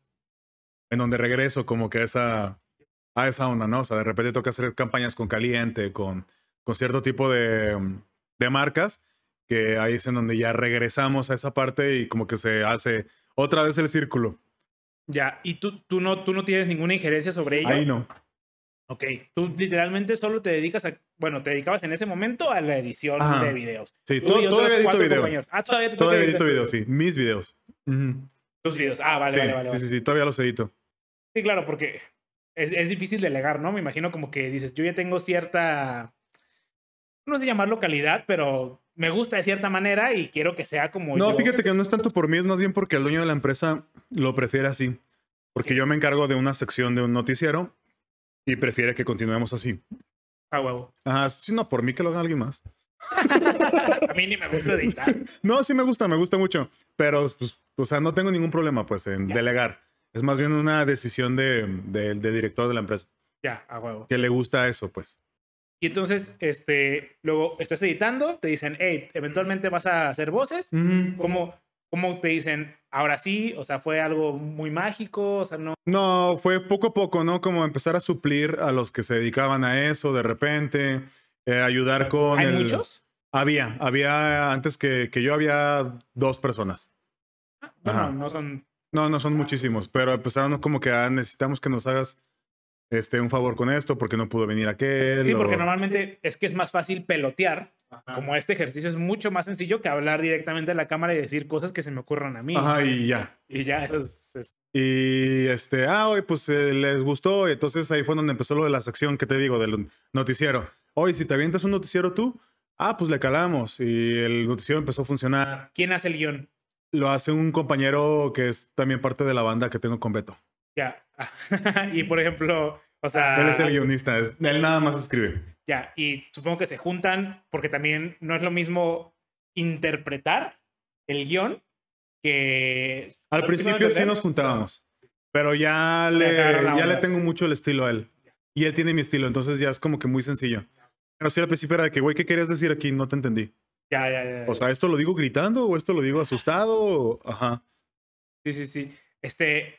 en donde regreso como que a esa, a esa onda, ¿no? O sea, de repente toca hacer campañas con Caliente, con, con cierto tipo de, de marcas, que ahí es en donde ya regresamos a esa parte y como que se hace otra vez el círculo. Ya, y tú, tú, no, tú no tienes ninguna injerencia sobre ello. Ahí no. Ok, tú literalmente solo te dedicas a, bueno, te dedicabas en ese momento a la edición de videos. Sí, tú, todavía edito videos. Ah, todavía, edito videos, sí. Mis videos. Tus videos, ah, vale, vale, vale. Sí, sí, sí, todavía los edito. Sí, claro, porque es, es, difícil delegar, ¿no? Me imagino como que dices, yo ya tengo cierta, no sé llamarlo calidad, pero me gusta de cierta manera y quiero que sea como... No, fíjate que no es tanto por mí, es más bien porque el dueño de la empresa lo prefiere así. Porque yo me encargo de una sección de un noticiero y prefiere que continuemos así. A huevo. Ajá, si no, por mí que lo haga alguien más. a mí ni me gusta editar. No, sí me gusta, me gusta mucho. Pero, pues, o sea, no tengo ningún problema, pues, en delegar. Es más bien una decisión de, director de la empresa. Ya, a huevo. Que le gusta eso, pues. Y entonces, este, luego estás editando, te dicen, hey, eventualmente vas a hacer voces. ¿Cómo te dicen, Ahora sí, o sea, fue algo muy mágico, o sea, no. No, fue poco a poco, ¿no? Como empezar a suplir a los que se dedicaban a eso de repente, eh, ayudar con. ¿Hay muchos? Había, había, antes que, yo había dos personas. Ah, no son. No, no son ah. muchísimos, pero empezaron como que necesitamos que nos hagas este, un favor con esto porque no pudo venir aquel. Sí, porque normalmente es que es más fácil pelotear como este ejercicio es mucho más sencillo que hablar directamente a la cámara y decir cosas que se me ocurran a mí. Ajá, y ya. Y ya, eso es. Y este, ah, hoy pues eh, les gustó. Entonces ahí fue donde empezó lo de la sección que te digo, del noticiero. Hoy, si te avientas un noticiero tú, ah, pues le calamos. Y el noticiero empezó a funcionar. ¿Quién hace el guión? Lo hace un compañero que es también parte de la banda que tengo con Beto. Ya. y por ejemplo, o sea. Él es el guionista, él nada más escribe. Ya, y supongo que se juntan porque también no es lo mismo interpretar el guión que... Al principio sí nos juntábamos, pero ya le, ya le tengo mucho el estilo a él. Y él tiene mi estilo, entonces ya es como que muy sencillo. Pero sí al principio era de que, güey, ¿qué querías decir aquí? No te entendí. Ya, ya, ya. O sea, ¿esto lo digo gritando o esto lo digo asustado? Ajá. Sí, sí, sí. Este,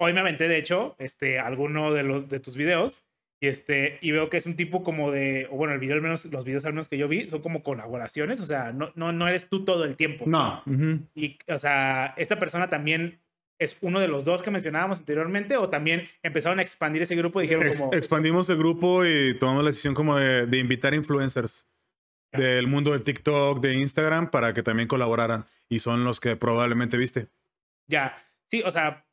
hoy me aventé, de hecho, este, alguno de, los, de tus videos y, este, y veo que es un tipo como de, o bueno, el video al menos, los videos al menos que yo vi son como colaboraciones, o sea, no, no, no eres tú todo el tiempo. No. Y, o sea, esta persona también es uno de los dos que mencionábamos anteriormente, o también empezaron a expandir ese grupo y dijeron Expandimos el grupo y tomamos la decisión como de, invitar influencers del mundo del TikTok, de Instagram, para que también colaboraran. Y son los que probablemente viste. Ya. Sí, o sea,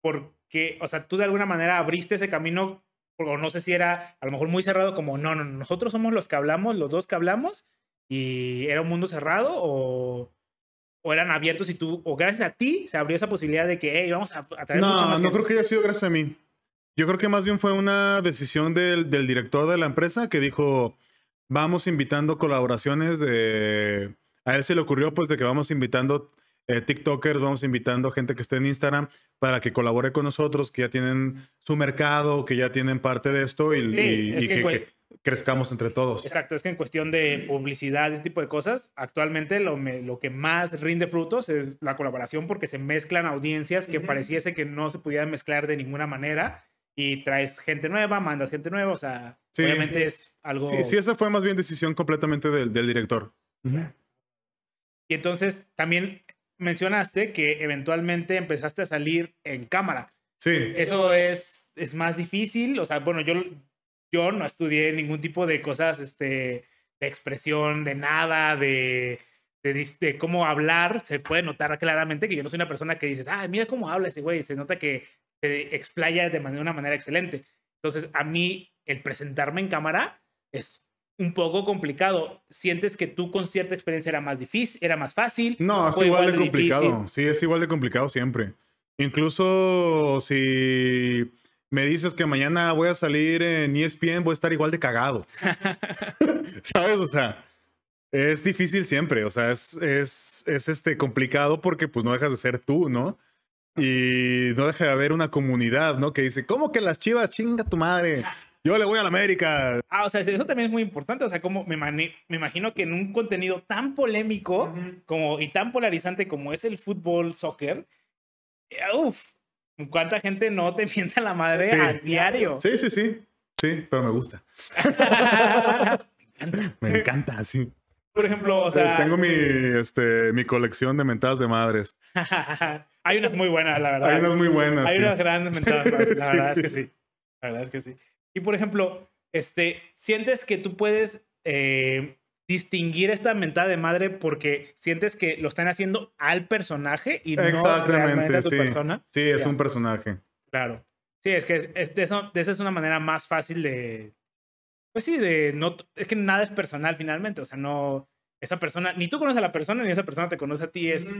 porque, o sea, tú de alguna manera abriste ese camino o no sé si era a lo mejor muy cerrado, como no, no, nosotros somos los que hablamos, los dos que hablamos, y era un mundo cerrado, o, eran abiertos y tú, o gracias a ti se abrió esa posibilidad de que, hey, vamos a, traer no, más. No, no creo que haya sido gracias a mí. Yo creo que más bien fue una decisión del, del director de la empresa que dijo, vamos invitando colaboraciones de... A él se le ocurrió pues de que vamos invitando eh, TikTokers, vamos invitando gente que esté en Instagram para que colabore con nosotros, que ya tienen su mercado, que ya tienen parte de esto y, que, crezcamos entre todos. Exacto, es que en cuestión de publicidad, ese tipo de cosas, actualmente lo, que más rinde frutos es la colaboración porque se mezclan audiencias que pareciese que no se pudieran mezclar de ninguna manera y traes gente nueva, mandas gente nueva, o sea, obviamente es algo... Sí, sí, esa fue más bien decisión completamente del, director. Y entonces también mencionaste que eventualmente empezaste a salir en cámara. Sí. Eso es, es más difícil. O sea, bueno, yo, yo no estudié ningún tipo de cosas este, de expresión, de nada, de, de, cómo hablar. Se puede notar claramente que yo no soy una persona que dices, ah, mira cómo habla ese güey. Se nota que te explaya de, manera, de una manera excelente. Entonces, a mí, el presentarme en cámara es un poco complicado. ¿Sientes que tú con cierta experiencia era más difícil, era más fácil? No, es igual, de, complicado. Sí, es igual de complicado siempre. Incluso si me dices que mañana voy a salir en ESPN, voy a estar igual de cagado. ¿Sabes? O sea, es difícil siempre. O sea, es, este complicado porque pues no dejas de ser tú, ¿no? Y no deja de haber una comunidad, ¿no? Que dice, ¿cómo que las chivas? Chinga tu madre yo le voy a la América. Ah, o sea, eso también es muy importante. O sea, como me, me imagino que en un contenido tan polémico como, y tan polarizante como es el fútbol, soccer, eh, uff, ¿cuánta gente no te mienta la madre al diario? Sí, sí, sí. Sí, pero me gusta. me encanta. Me encanta, sí. Por ejemplo, o sea. Tengo mi, este, mi colección de mentadas de madres. Hay unas muy buenas, la verdad. Hay unas muy buenas. Hay unas grandes mentadas, la verdad es que sí. La verdad es que sí. Y por ejemplo, este, sientes que tú puedes eh, distinguir esta mentada de madre porque sientes que lo están haciendo al personaje y no realmente a tu persona. Sí, es un personaje. Claro. Sí, es que es, de eso, de esa es una manera más fácil de. Pues sí, de no. Es que nada es personal finalmente. O sea, no. Esa persona. Ni tú conoces a la persona, ni esa persona te conoce a ti. Es,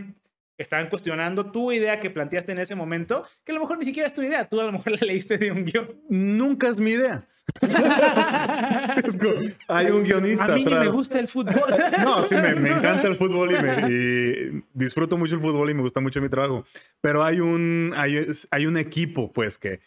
estaban cuestionando tu idea que planteaste en ese momento, que a lo mejor ni siquiera es tu idea, tú a lo mejor la leíste de un guión. Nunca es mi idea. Hay un guionista. A mí me gusta el fútbol. no, sí, me, encanta el fútbol y, disfruto mucho el fútbol y me gusta mucho mi trabajo. Pero hay un, hay, un equipo, pues, que,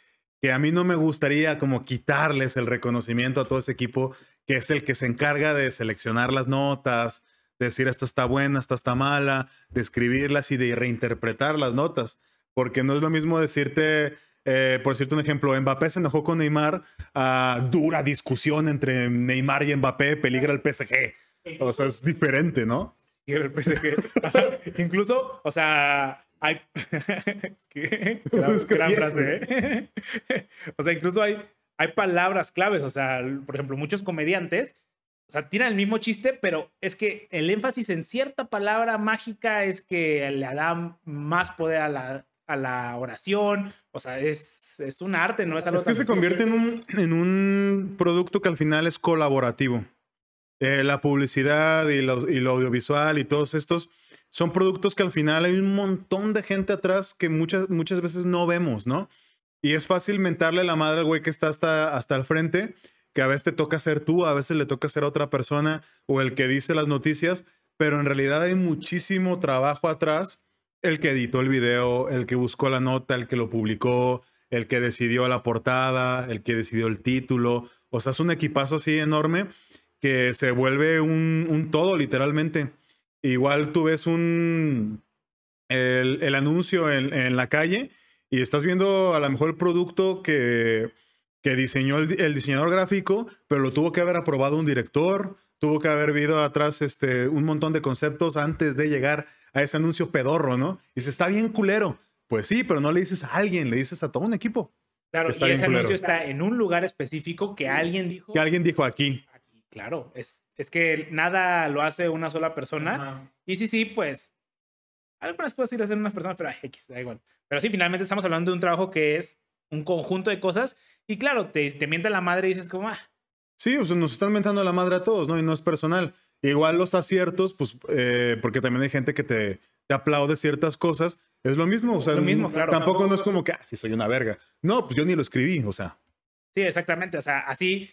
que a mí no me gustaría como quitarles el reconocimiento a todo ese equipo que es el que se encarga de seleccionar las notas, decir esta está buena, esta está mala, describirlas y de reinterpretar las notas. Porque no es lo mismo decirte, eh, por cierto, un ejemplo, Mbappé se enojó con Neymar ah, dura discusión entre Neymar y Mbappé, peligra el PSG. O sea, es diferente, ¿no? El PSG. Incluso, o sea, hay... es que, ¿eh? o sea, incluso hay, hay palabras claves. O sea, por ejemplo, muchos comediantes o sea, tiene el mismo chiste, pero es que el énfasis en cierta palabra mágica es que le da más poder a la, oración. O sea, es, un arte, ¿no? Es, algo que se convierte en un, en un producto que al final es colaborativo. Eh, la publicidad y lo, audiovisual y todos estos son productos que al final hay un montón de gente atrás que muchas, muchas veces no vemos, ¿no? Y es fácil mentarle la madre al güey que está hasta, hasta el frente que a veces te toca ser tú, a veces le toca ser otra persona o el que dice las noticias, pero en realidad hay muchísimo trabajo atrás, el que editó el video, el que buscó la nota, el que lo publicó, el que decidió la portada, el que decidió el título, o sea, es un equipazo así enorme que se vuelve un, todo literalmente. Igual tú ves un, el, anuncio en la calle y estás viendo a lo mejor el producto que que diseñó el, diseñador gráfico, pero lo tuvo que haber aprobado un director, tuvo que haber habido atrás este, un montón de conceptos antes de llegar a ese anuncio pedorro, ¿no? Y dice, está bien culero. Pues sí, pero no le dices a alguien, le dices a todo un equipo. Claro, y ese anuncio está en un lugar específico que alguien dijo. Que alguien dijo aquí. claro, es, es que nada lo hace una sola persona. Y sí, sí, pues algunas cosas sí las hacen unas personas, pero da igual. Pero sí, finalmente estamos hablando de un trabajo que es un conjunto de cosas y claro, te, te mienta la madre y dices como, ah. Sí, pues nos están mentando la madre a todos, ¿no? Y no es personal. Igual los aciertos, pues, eh, porque también hay gente que te, te aplaude ciertas cosas. Es lo mismo, o sea, lo mismo, tampoco, no es como que, ah, sí, soy una verga. No, pues yo ni lo escribí, o sea. Sí, exactamente, o sea, así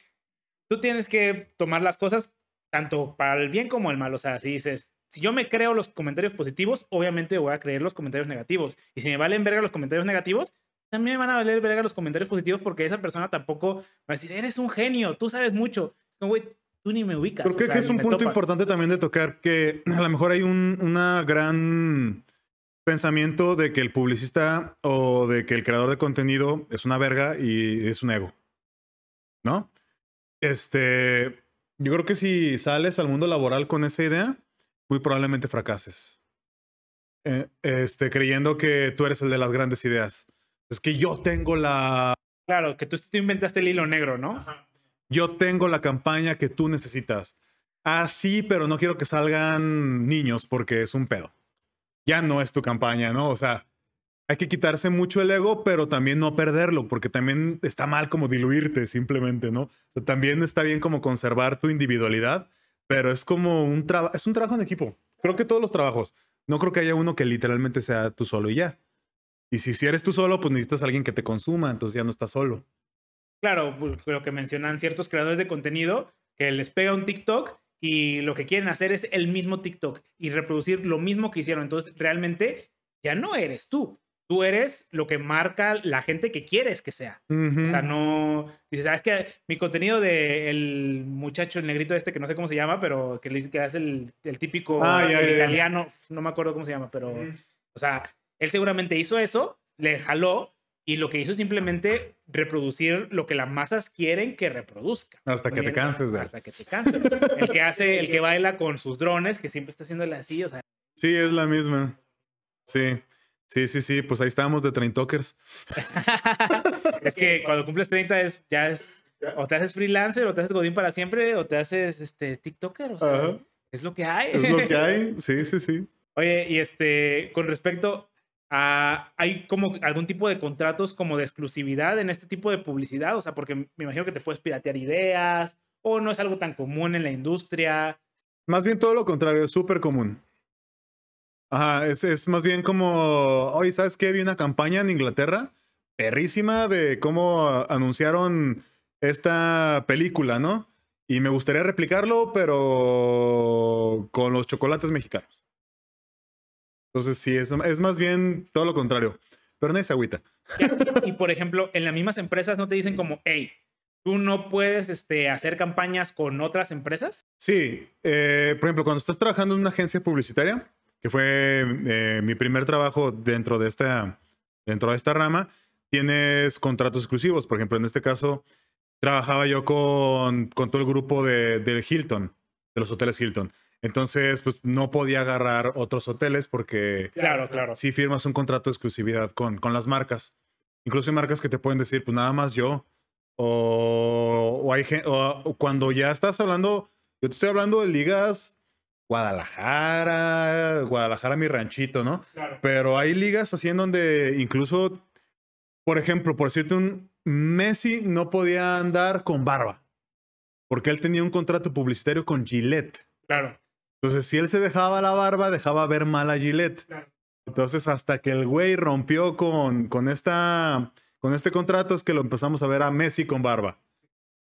tú tienes que tomar las cosas tanto para el bien como el mal, o sea, si dices, si yo me creo los comentarios positivos, obviamente voy a creer los comentarios negativos. Y si me valen verga los comentarios negativos, también me van a valer verga los comentarios positivos porque esa persona tampoco va a decir, eres un genio, tú sabes mucho. Es como, güey, tú ni me ubicas. Creo que es un punto importante también de tocar que a lo mejor hay un una gran pensamiento de que el publicista o de que el creador de contenido es una verga y es un ego. ¿No? Este, yo creo que si sales al mundo laboral con esa idea, muy probablemente fracases. Eh, este, creyendo que tú eres el de las grandes ideas es que yo tengo la... Claro, que tú, te inventaste el hilo negro, ¿no? Yo tengo la campaña que tú necesitas. Ah, sí, pero no quiero que salgan niños porque es un pedo. Ya no es tu campaña, ¿no? O sea, hay que quitarse mucho el ego, pero también no perderlo, porque también está mal como diluirte simplemente, ¿no? O sea, también está bien como conservar tu individualidad, pero es como un trabajo, es un trabajo en equipo. Creo que todos los trabajos. No creo que haya uno que literalmente sea tú solo y ya. Y si, si eres tú solo, pues necesitas alguien que te consuma, entonces ya no estás solo. Claro, pues, lo que mencionan ciertos creadores de contenido, que les pega un TikTok y lo que quieren hacer es el mismo TikTok y reproducir lo mismo que hicieron. Entonces, realmente ya no eres tú. Tú eres lo que marca la gente que quieres que sea. O sea, no. Dices, sabes ah, que mi contenido del el muchacho, el negrito este, que no sé cómo se llama, pero que, le, que es el, el típico ah, italiano, no me acuerdo cómo se llama, pero. O sea, él seguramente hizo eso, le jaló y lo que hizo es simplemente reproducir lo que las masas quieren que reproduzca. Hasta que te canses de Hasta que te canses. El que hace, el que baila con sus drones, que siempre está haciéndole así, o sea. Sí, es la misma. Sí. Sí, sí, sí, pues ahí estamos de 30 talkers. es que cuando cumples 30 es, ya es, o te haces freelancer, o te haces godín para siempre, o te haces este tiktoker, o es lo que hay. Es lo que hay, sí, sí, sí. Oye, y este, con respecto, Ah, ¿Hay como algún tipo de contratos como de exclusividad en este tipo de publicidad? O sea, porque me imagino que te puedes piratear ideas o no es algo tan común en la industria. Más bien todo lo contrario, es súper común. Ajá, es, es, más bien como, oye, ¿sabes qué? Vi una campaña en Inglaterra, perrísima, de cómo anunciaron esta película, ¿no? Y me gustaría replicarlo, pero con los chocolates mexicanos. Entonces, sí, es, más bien todo lo contrario. Pero no es agüita. Y por ejemplo, en las mismas empresas no te dicen como, hey, tú no puedes este, hacer campañas con otras empresas. Sí, eh, por ejemplo, cuando estás trabajando en una agencia publicitaria, que fue eh, mi primer trabajo dentro de, esta, dentro de esta rama, tienes contratos exclusivos. Por ejemplo, en este caso, trabajaba yo con, con todo el grupo de, del Hilton, de los hoteles Hilton. Entonces, pues no podía agarrar otros hoteles porque claro, claro. si firmas un contrato de exclusividad con, con las marcas. Incluso hay marcas que te pueden decir, pues nada más yo. O, hay cuando ya estás hablando, yo te estoy hablando de ligas Guadalajara, Guadalajara mi ranchito, ¿no? Pero hay ligas así en donde incluso, por ejemplo, por decirte un Messi no podía andar con barba porque él tenía un contrato publicitario con Gillette. Claro. Entonces, si él se dejaba la barba, dejaba ver mal a Gillette. Entonces, hasta que el güey rompió con, con, esta, con este contrato, es que lo empezamos a ver a Messi con barba.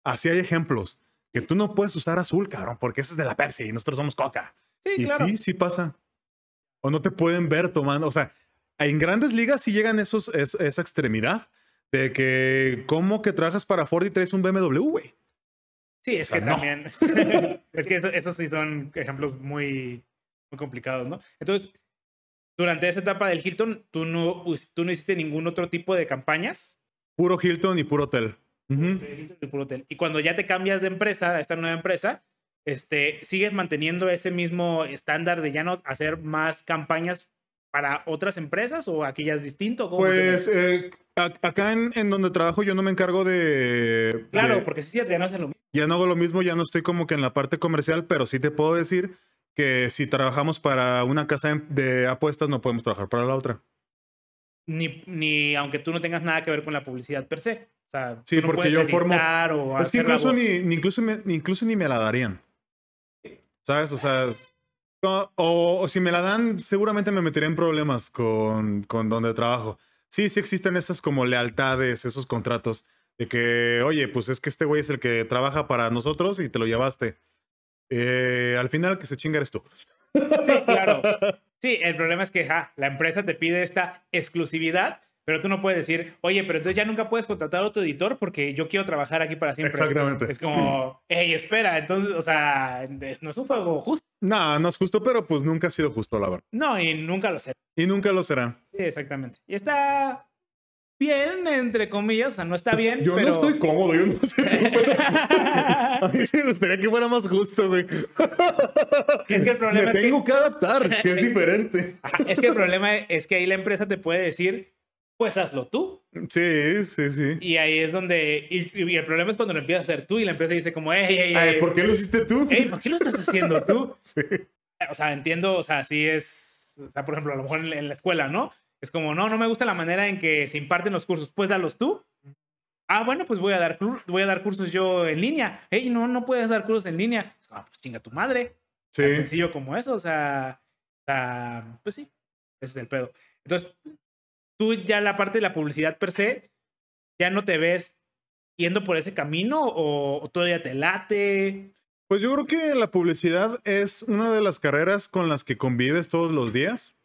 Así hay ejemplos. Que tú no puedes usar azul, cabrón, porque ese es de la Pepsi y nosotros somos Coca. Sí, y sí, sí pasa. O no te pueden ver tomando. O sea, en grandes ligas sí llegan esos, esa extremidad de que, ¿cómo que trabajas para Ford y traes un BMW, güey? Sí, es que también. es que esos sí son ejemplos muy, complicados, ¿no? Entonces, durante esa etapa del Hilton, tú no, tú no hiciste ningún otro tipo de campañas. Puro Hilton y puro hotel. y cuando ya te cambias de empresa, a esta nueva empresa, este, sigues manteniendo ese mismo estándar de ya no hacer más campañas para otras empresas o aquellas ya es distinto? Pues eh, acá en, donde trabajo yo no me encargo de... Claro, porque sí, ya no hacen lo mismo ya no hago lo mismo, ya no estoy como que en la parte comercial, pero sí te puedo decir que si trabajamos para una casa de apuestas no podemos trabajar para la otra. Ni, ni aunque tú no tengas nada que ver con la publicidad per se. sí, porque yo formo... es que incluso ni, incluso, me, ni me la darían. ¿Sabes? O sea... O, si me la dan, seguramente me meteré en problemas con, con donde trabajo. Sí, sí existen esas como lealtades, esos contratos de que, oye, pues es que este güey es el que trabaja para nosotros y te lo llevaste. Eh, al final, que se chinga eres tú. Sí, claro. Sí, el problema es que ja, la empresa te pide esta exclusividad, pero tú no puedes decir, oye, pero entonces ya nunca puedes contratar a otro editor porque yo quiero trabajar aquí para siempre. Exactamente. Es como, hey, espera, entonces, o sea, no es un juego justo. No, no es justo, pero pues nunca ha sido justo, la verdad. No, y nunca lo será. Y nunca lo será. Sí, exactamente. Y está, bien, entre comillas, o sea, no está bien. Yo no estoy cómodo, yo no sé. a mí me gustaría que fuera más justo, es que el problema me es tengo que... adaptar, que es diferente. es que el problema es que ahí la empresa te puede decir, pues hazlo tú. Sí, sí, sí. Y ahí es donde. Y, el problema es cuando lo empiezas a hacer tú y la empresa dice, como, ey, ¿Por qué lo hiciste tú? Ey, ¿por qué lo estás haciendo tú? O sea, entiendo, o sea, así es. O sea, por ejemplo, a lo mejor en la escuela, ¿no? Es como, no, no me gusta la manera en que se imparten los cursos, pues dalos tú. Ah, bueno, pues voy a dar, voy a dar cursos yo en línea. Hey, no, no puedes dar cursos en línea. Es ah, pues chinga tu madre. Sí. sencillo como eso, o sea, pues sí, ese es el pedo. Entonces, tú ya la parte de la publicidad per se, ya no te ves yendo por ese camino o todavía te late. Pues yo creo que la publicidad es una de las carreras con las que convives todos los días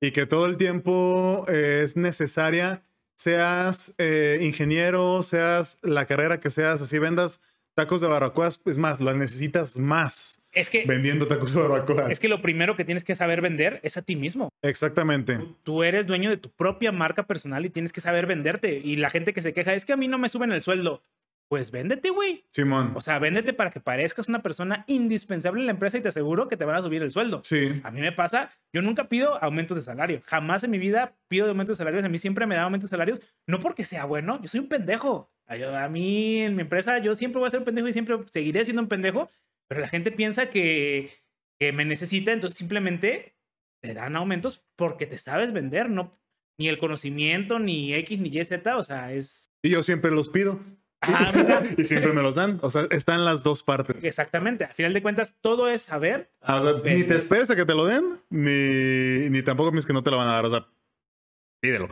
y que todo el tiempo eh, es necesaria, seas eh, ingeniero, seas la carrera que seas, así vendas tacos de barracoas, es más, lo necesitas más es que, vendiendo tacos de barbacoas. Es que lo primero que tienes que saber vender es a ti mismo. Exactamente. tú, eres dueño de tu propia marca personal y tienes que saber venderte. Y la gente que se queja es que a mí no me suben el sueldo pues véndete, güey. Simón. O sea, véndete para que parezcas una persona indispensable en la empresa y te aseguro que te van a subir el sueldo. Sí. A mí me pasa, yo nunca pido aumentos de salario. Jamás en mi vida pido aumentos de salarios. A mí siempre me dan aumentos de salarios, no porque sea bueno, yo soy un pendejo. A, mí, en mi empresa, yo siempre voy a ser un pendejo y siempre seguiré siendo un pendejo, pero la gente piensa que, que me necesita, entonces simplemente te dan aumentos porque te sabes vender, no ni el conocimiento, ni X, ni Y, Z, o sea, es... Y yo siempre los pido. y siempre me los dan. O sea, están las dos partes. Exactamente. A final de cuentas, todo es saber. Ah, ni te esperes a que te lo den, ni, ni tampoco piensas que no te lo van a dar. O sea, pídelo.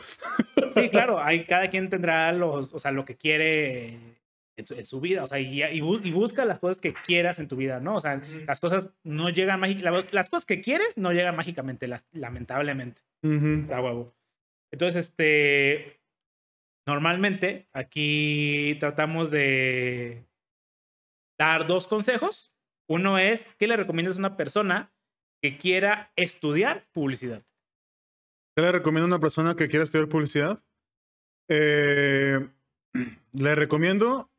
Sí, claro. Hay, cada quien tendrá los, sea, lo que quiere en su, vida. O sea, y, busca las cosas que quieras en tu vida, ¿no? O sea, las cosas no llegan mágicamente. Las cosas que quieres no llegan mágicamente, lamentablemente. Entonces, este Normalmente aquí tratamos de dar dos consejos. Uno es, ¿qué le recomiendas a una persona que quiera estudiar publicidad? ¿Qué le recomiendo a una persona que quiera estudiar publicidad? Eh, le recomiendo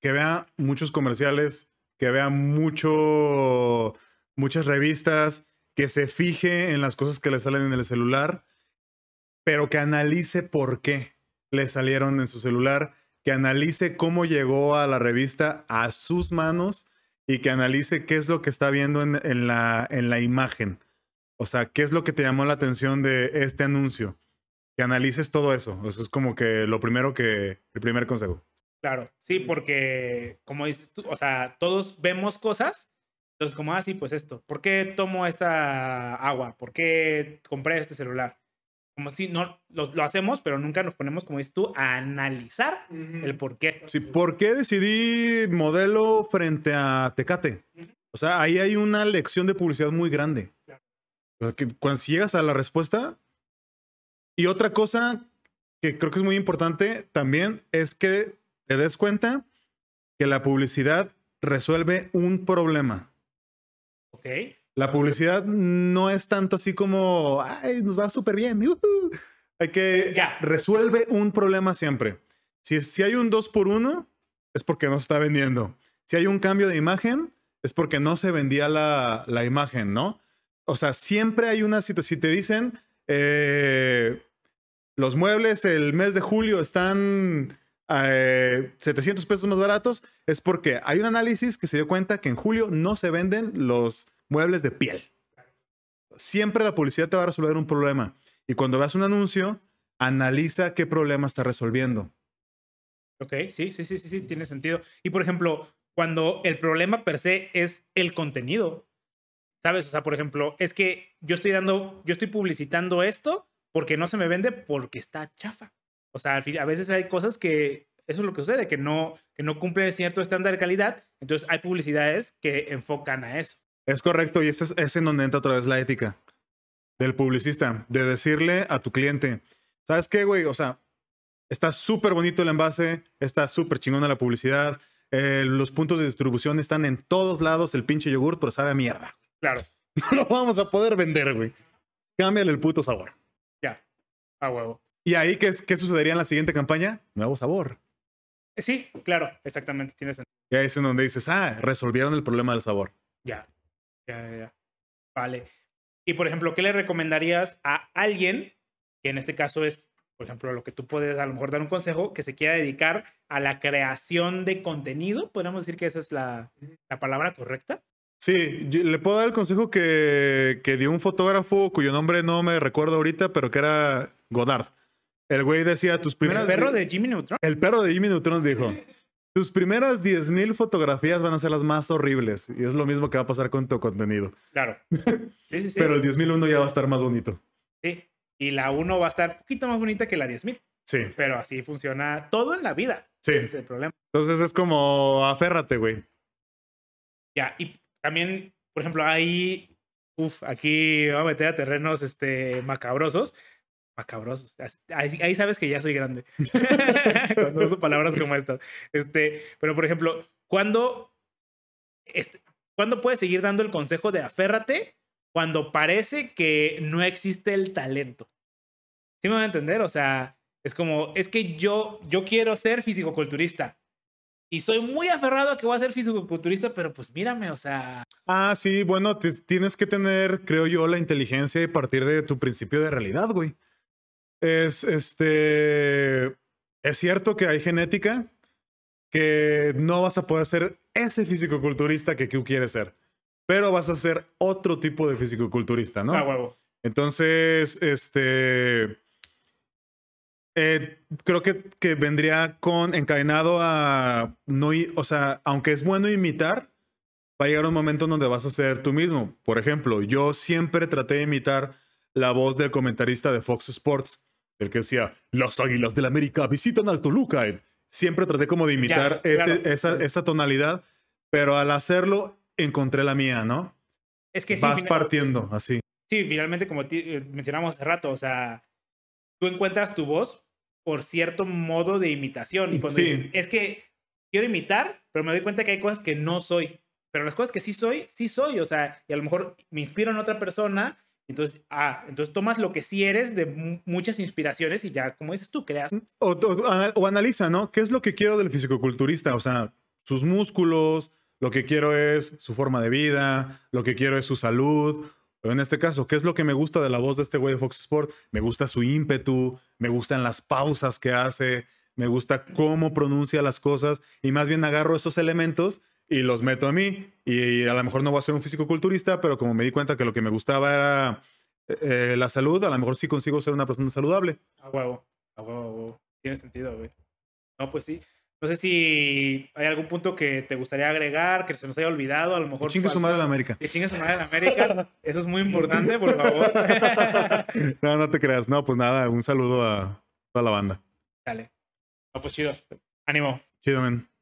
que vea muchos comerciales, que vea mucho, muchas revistas, que se fije en las cosas que le salen en el celular, pero que analice por qué le salieron en su celular, que analice cómo llegó a la revista a sus manos y que analice qué es lo que está viendo en, la, en la imagen. O sea, qué es lo que te llamó la atención de este anuncio. Que analices todo eso. Eso es como que lo primero que, el primer consejo. Claro, sí, porque como dices tú, o sea, todos vemos cosas, entonces como, ah, sí, pues esto, ¿por qué tomo esta agua? ¿Por qué compré este celular? como si no lo, lo, hacemos, pero nunca nos ponemos, como dices tú, a analizar el por qué. Sí, ¿por qué decidí modelo frente a Tecate? O sea, ahí hay una lección de publicidad muy grande. cuando llegas a la respuesta. Y otra cosa que creo que es muy importante también es que te des cuenta que la publicidad resuelve un problema. Ok la publicidad no es tanto así como, ay, nos va súper bien. Hay que resuelve un problema siempre. Si, si hay un 2 por 1 es porque no se está vendiendo. Si hay un cambio de imagen, es porque no se vendía la, imagen, ¿no? O sea, siempre hay una situación. Si te dicen, eh, los muebles el mes de julio están 700 eh, pesos más baratos, es porque hay un análisis que se dio cuenta que en julio no se venden los muebles de piel. Siempre la publicidad te va a resolver un problema. Y cuando veas un anuncio, analiza qué problema está resolviendo. Ok, sí, sí, sí, sí, sí, tiene sentido. Y por ejemplo, cuando el problema per se es el contenido, ¿sabes? O sea, por ejemplo, es que yo estoy dando, yo estoy publicitando esto porque no se me vende porque está chafa. O sea, a veces hay cosas que eso es lo que sucede, que no, que no cumplen cierto estándar de calidad. Entonces hay publicidades que enfocan a eso. Es correcto, y ese es, en donde entra otra vez la ética del publicista, de decirle a tu cliente, ¿sabes qué, güey? O sea, está súper bonito el envase, está súper chingona la publicidad, eh, los puntos de distribución están en todos lados, el pinche yogur, pero sabe a mierda. Claro. No lo vamos a poder vender, güey. Cámbiale el puto sabor. Ya, a huevo. ¿Y ahí qué, qué sucedería en la siguiente campaña? Nuevo sabor. Eh, sí, claro, exactamente, tienes Y ahí es en donde dices, ah, resolvieron el problema del sabor. Ya. Vale. Y por ejemplo, ¿qué le recomendarías a alguien, que en este caso es, por ejemplo, lo que tú puedes a lo mejor dar un consejo, que se quiera dedicar a la creación de contenido? Podríamos decir que esa es la, palabra correcta. Sí, le puedo dar el consejo que, dio un fotógrafo cuyo nombre no me recuerdo ahorita, pero que era Godard. El güey decía tus primeras. El perro de Jimmy Neutron. El perro de Jimmy Neutron dijo. Tus primeras 10.000 fotografías van a ser las más horribles y es lo mismo que va a pasar con tu contenido. Claro. Sí, sí, sí. Pero el 10.001 ya va a estar más bonito. Sí. Y la 1 va a estar un poquito más bonita que la 10.000. Sí. Pero así funciona todo en la vida. Sí. Es el problema. Entonces es como aférrate, güey. Ya, y también, por ejemplo, ahí, Uf, aquí va a meter a terrenos este, macabrosos macabrosos. Ahí, sabes que ya soy grande. Cuando uso palabras como estas. Este, pero, por ejemplo, ¿cuándo, este, ¿cuándo puedes seguir dando el consejo de aférrate cuando parece que no existe el talento? ¿Sí me van a entender? O sea, es como, es que yo, yo quiero ser fisicoculturista. Y soy muy aferrado a que voy a ser fisicoculturista, pero pues mírame, o sea. Ah, sí, bueno, tienes que tener, creo yo, la inteligencia y partir de tu principio de realidad, güey es este. Es cierto que hay genética que no vas a poder ser ese fisicoculturista que tú quieres ser, pero vas a ser otro tipo de fisicoculturista, ¿no? Ah, Entonces, este. Eh, creo que, vendría con encadenado a no, o sea, aunque es bueno imitar, va a llegar un momento donde vas a ser tú mismo. Por ejemplo, yo siempre traté de imitar la voz del comentarista de Fox Sports el que decía, las Águilas del América visitan al Toluca. Siempre traté como de imitar esa, tonalidad, pero al hacerlo encontré la mía, ¿no? Es que Vas partiendo así. Sí, finalmente, como eh, mencionamos hace rato, o sea, tú encuentras tu voz por cierto modo de imitación. Y cuando dices, es que quiero imitar, pero me doy cuenta que hay cosas que no soy. Pero las cosas que sí soy, sí soy. O sea, y a lo mejor me inspiro en otra persona entonces, ah, entonces tomas lo que sí eres de muchas inspiraciones y ya, como dices tú, creas. O, o, analiza, ¿no? ¿Qué es lo que quiero del fisicoculturista? O sea, sus músculos, lo que quiero es su forma de vida, lo que quiero es su salud. Pero en este caso, ¿qué es lo que me gusta de la voz de este güey de Fox Sport? Me gusta su ímpetu, me gustan las pausas que hace, me gusta cómo pronuncia las cosas y más bien agarro esos elementos y los meto a mí. Y a lo mejor no voy a ser un físico-culturista, pero como me di cuenta que lo que me gustaba era eh, eh, la salud, a lo mejor sí consigo ser una persona saludable. A huevo, Tiene sentido, güey. No, pues sí. No sé si hay algún punto que te gustaría agregar, que se nos haya olvidado, a lo mejor. Que chingue su madre en América. Que chingue su madre en América. Eso es muy importante, por favor. no, no te creas. No, pues nada, un saludo a toda la banda. Dale. No, pues chido. Ánimo. Chido,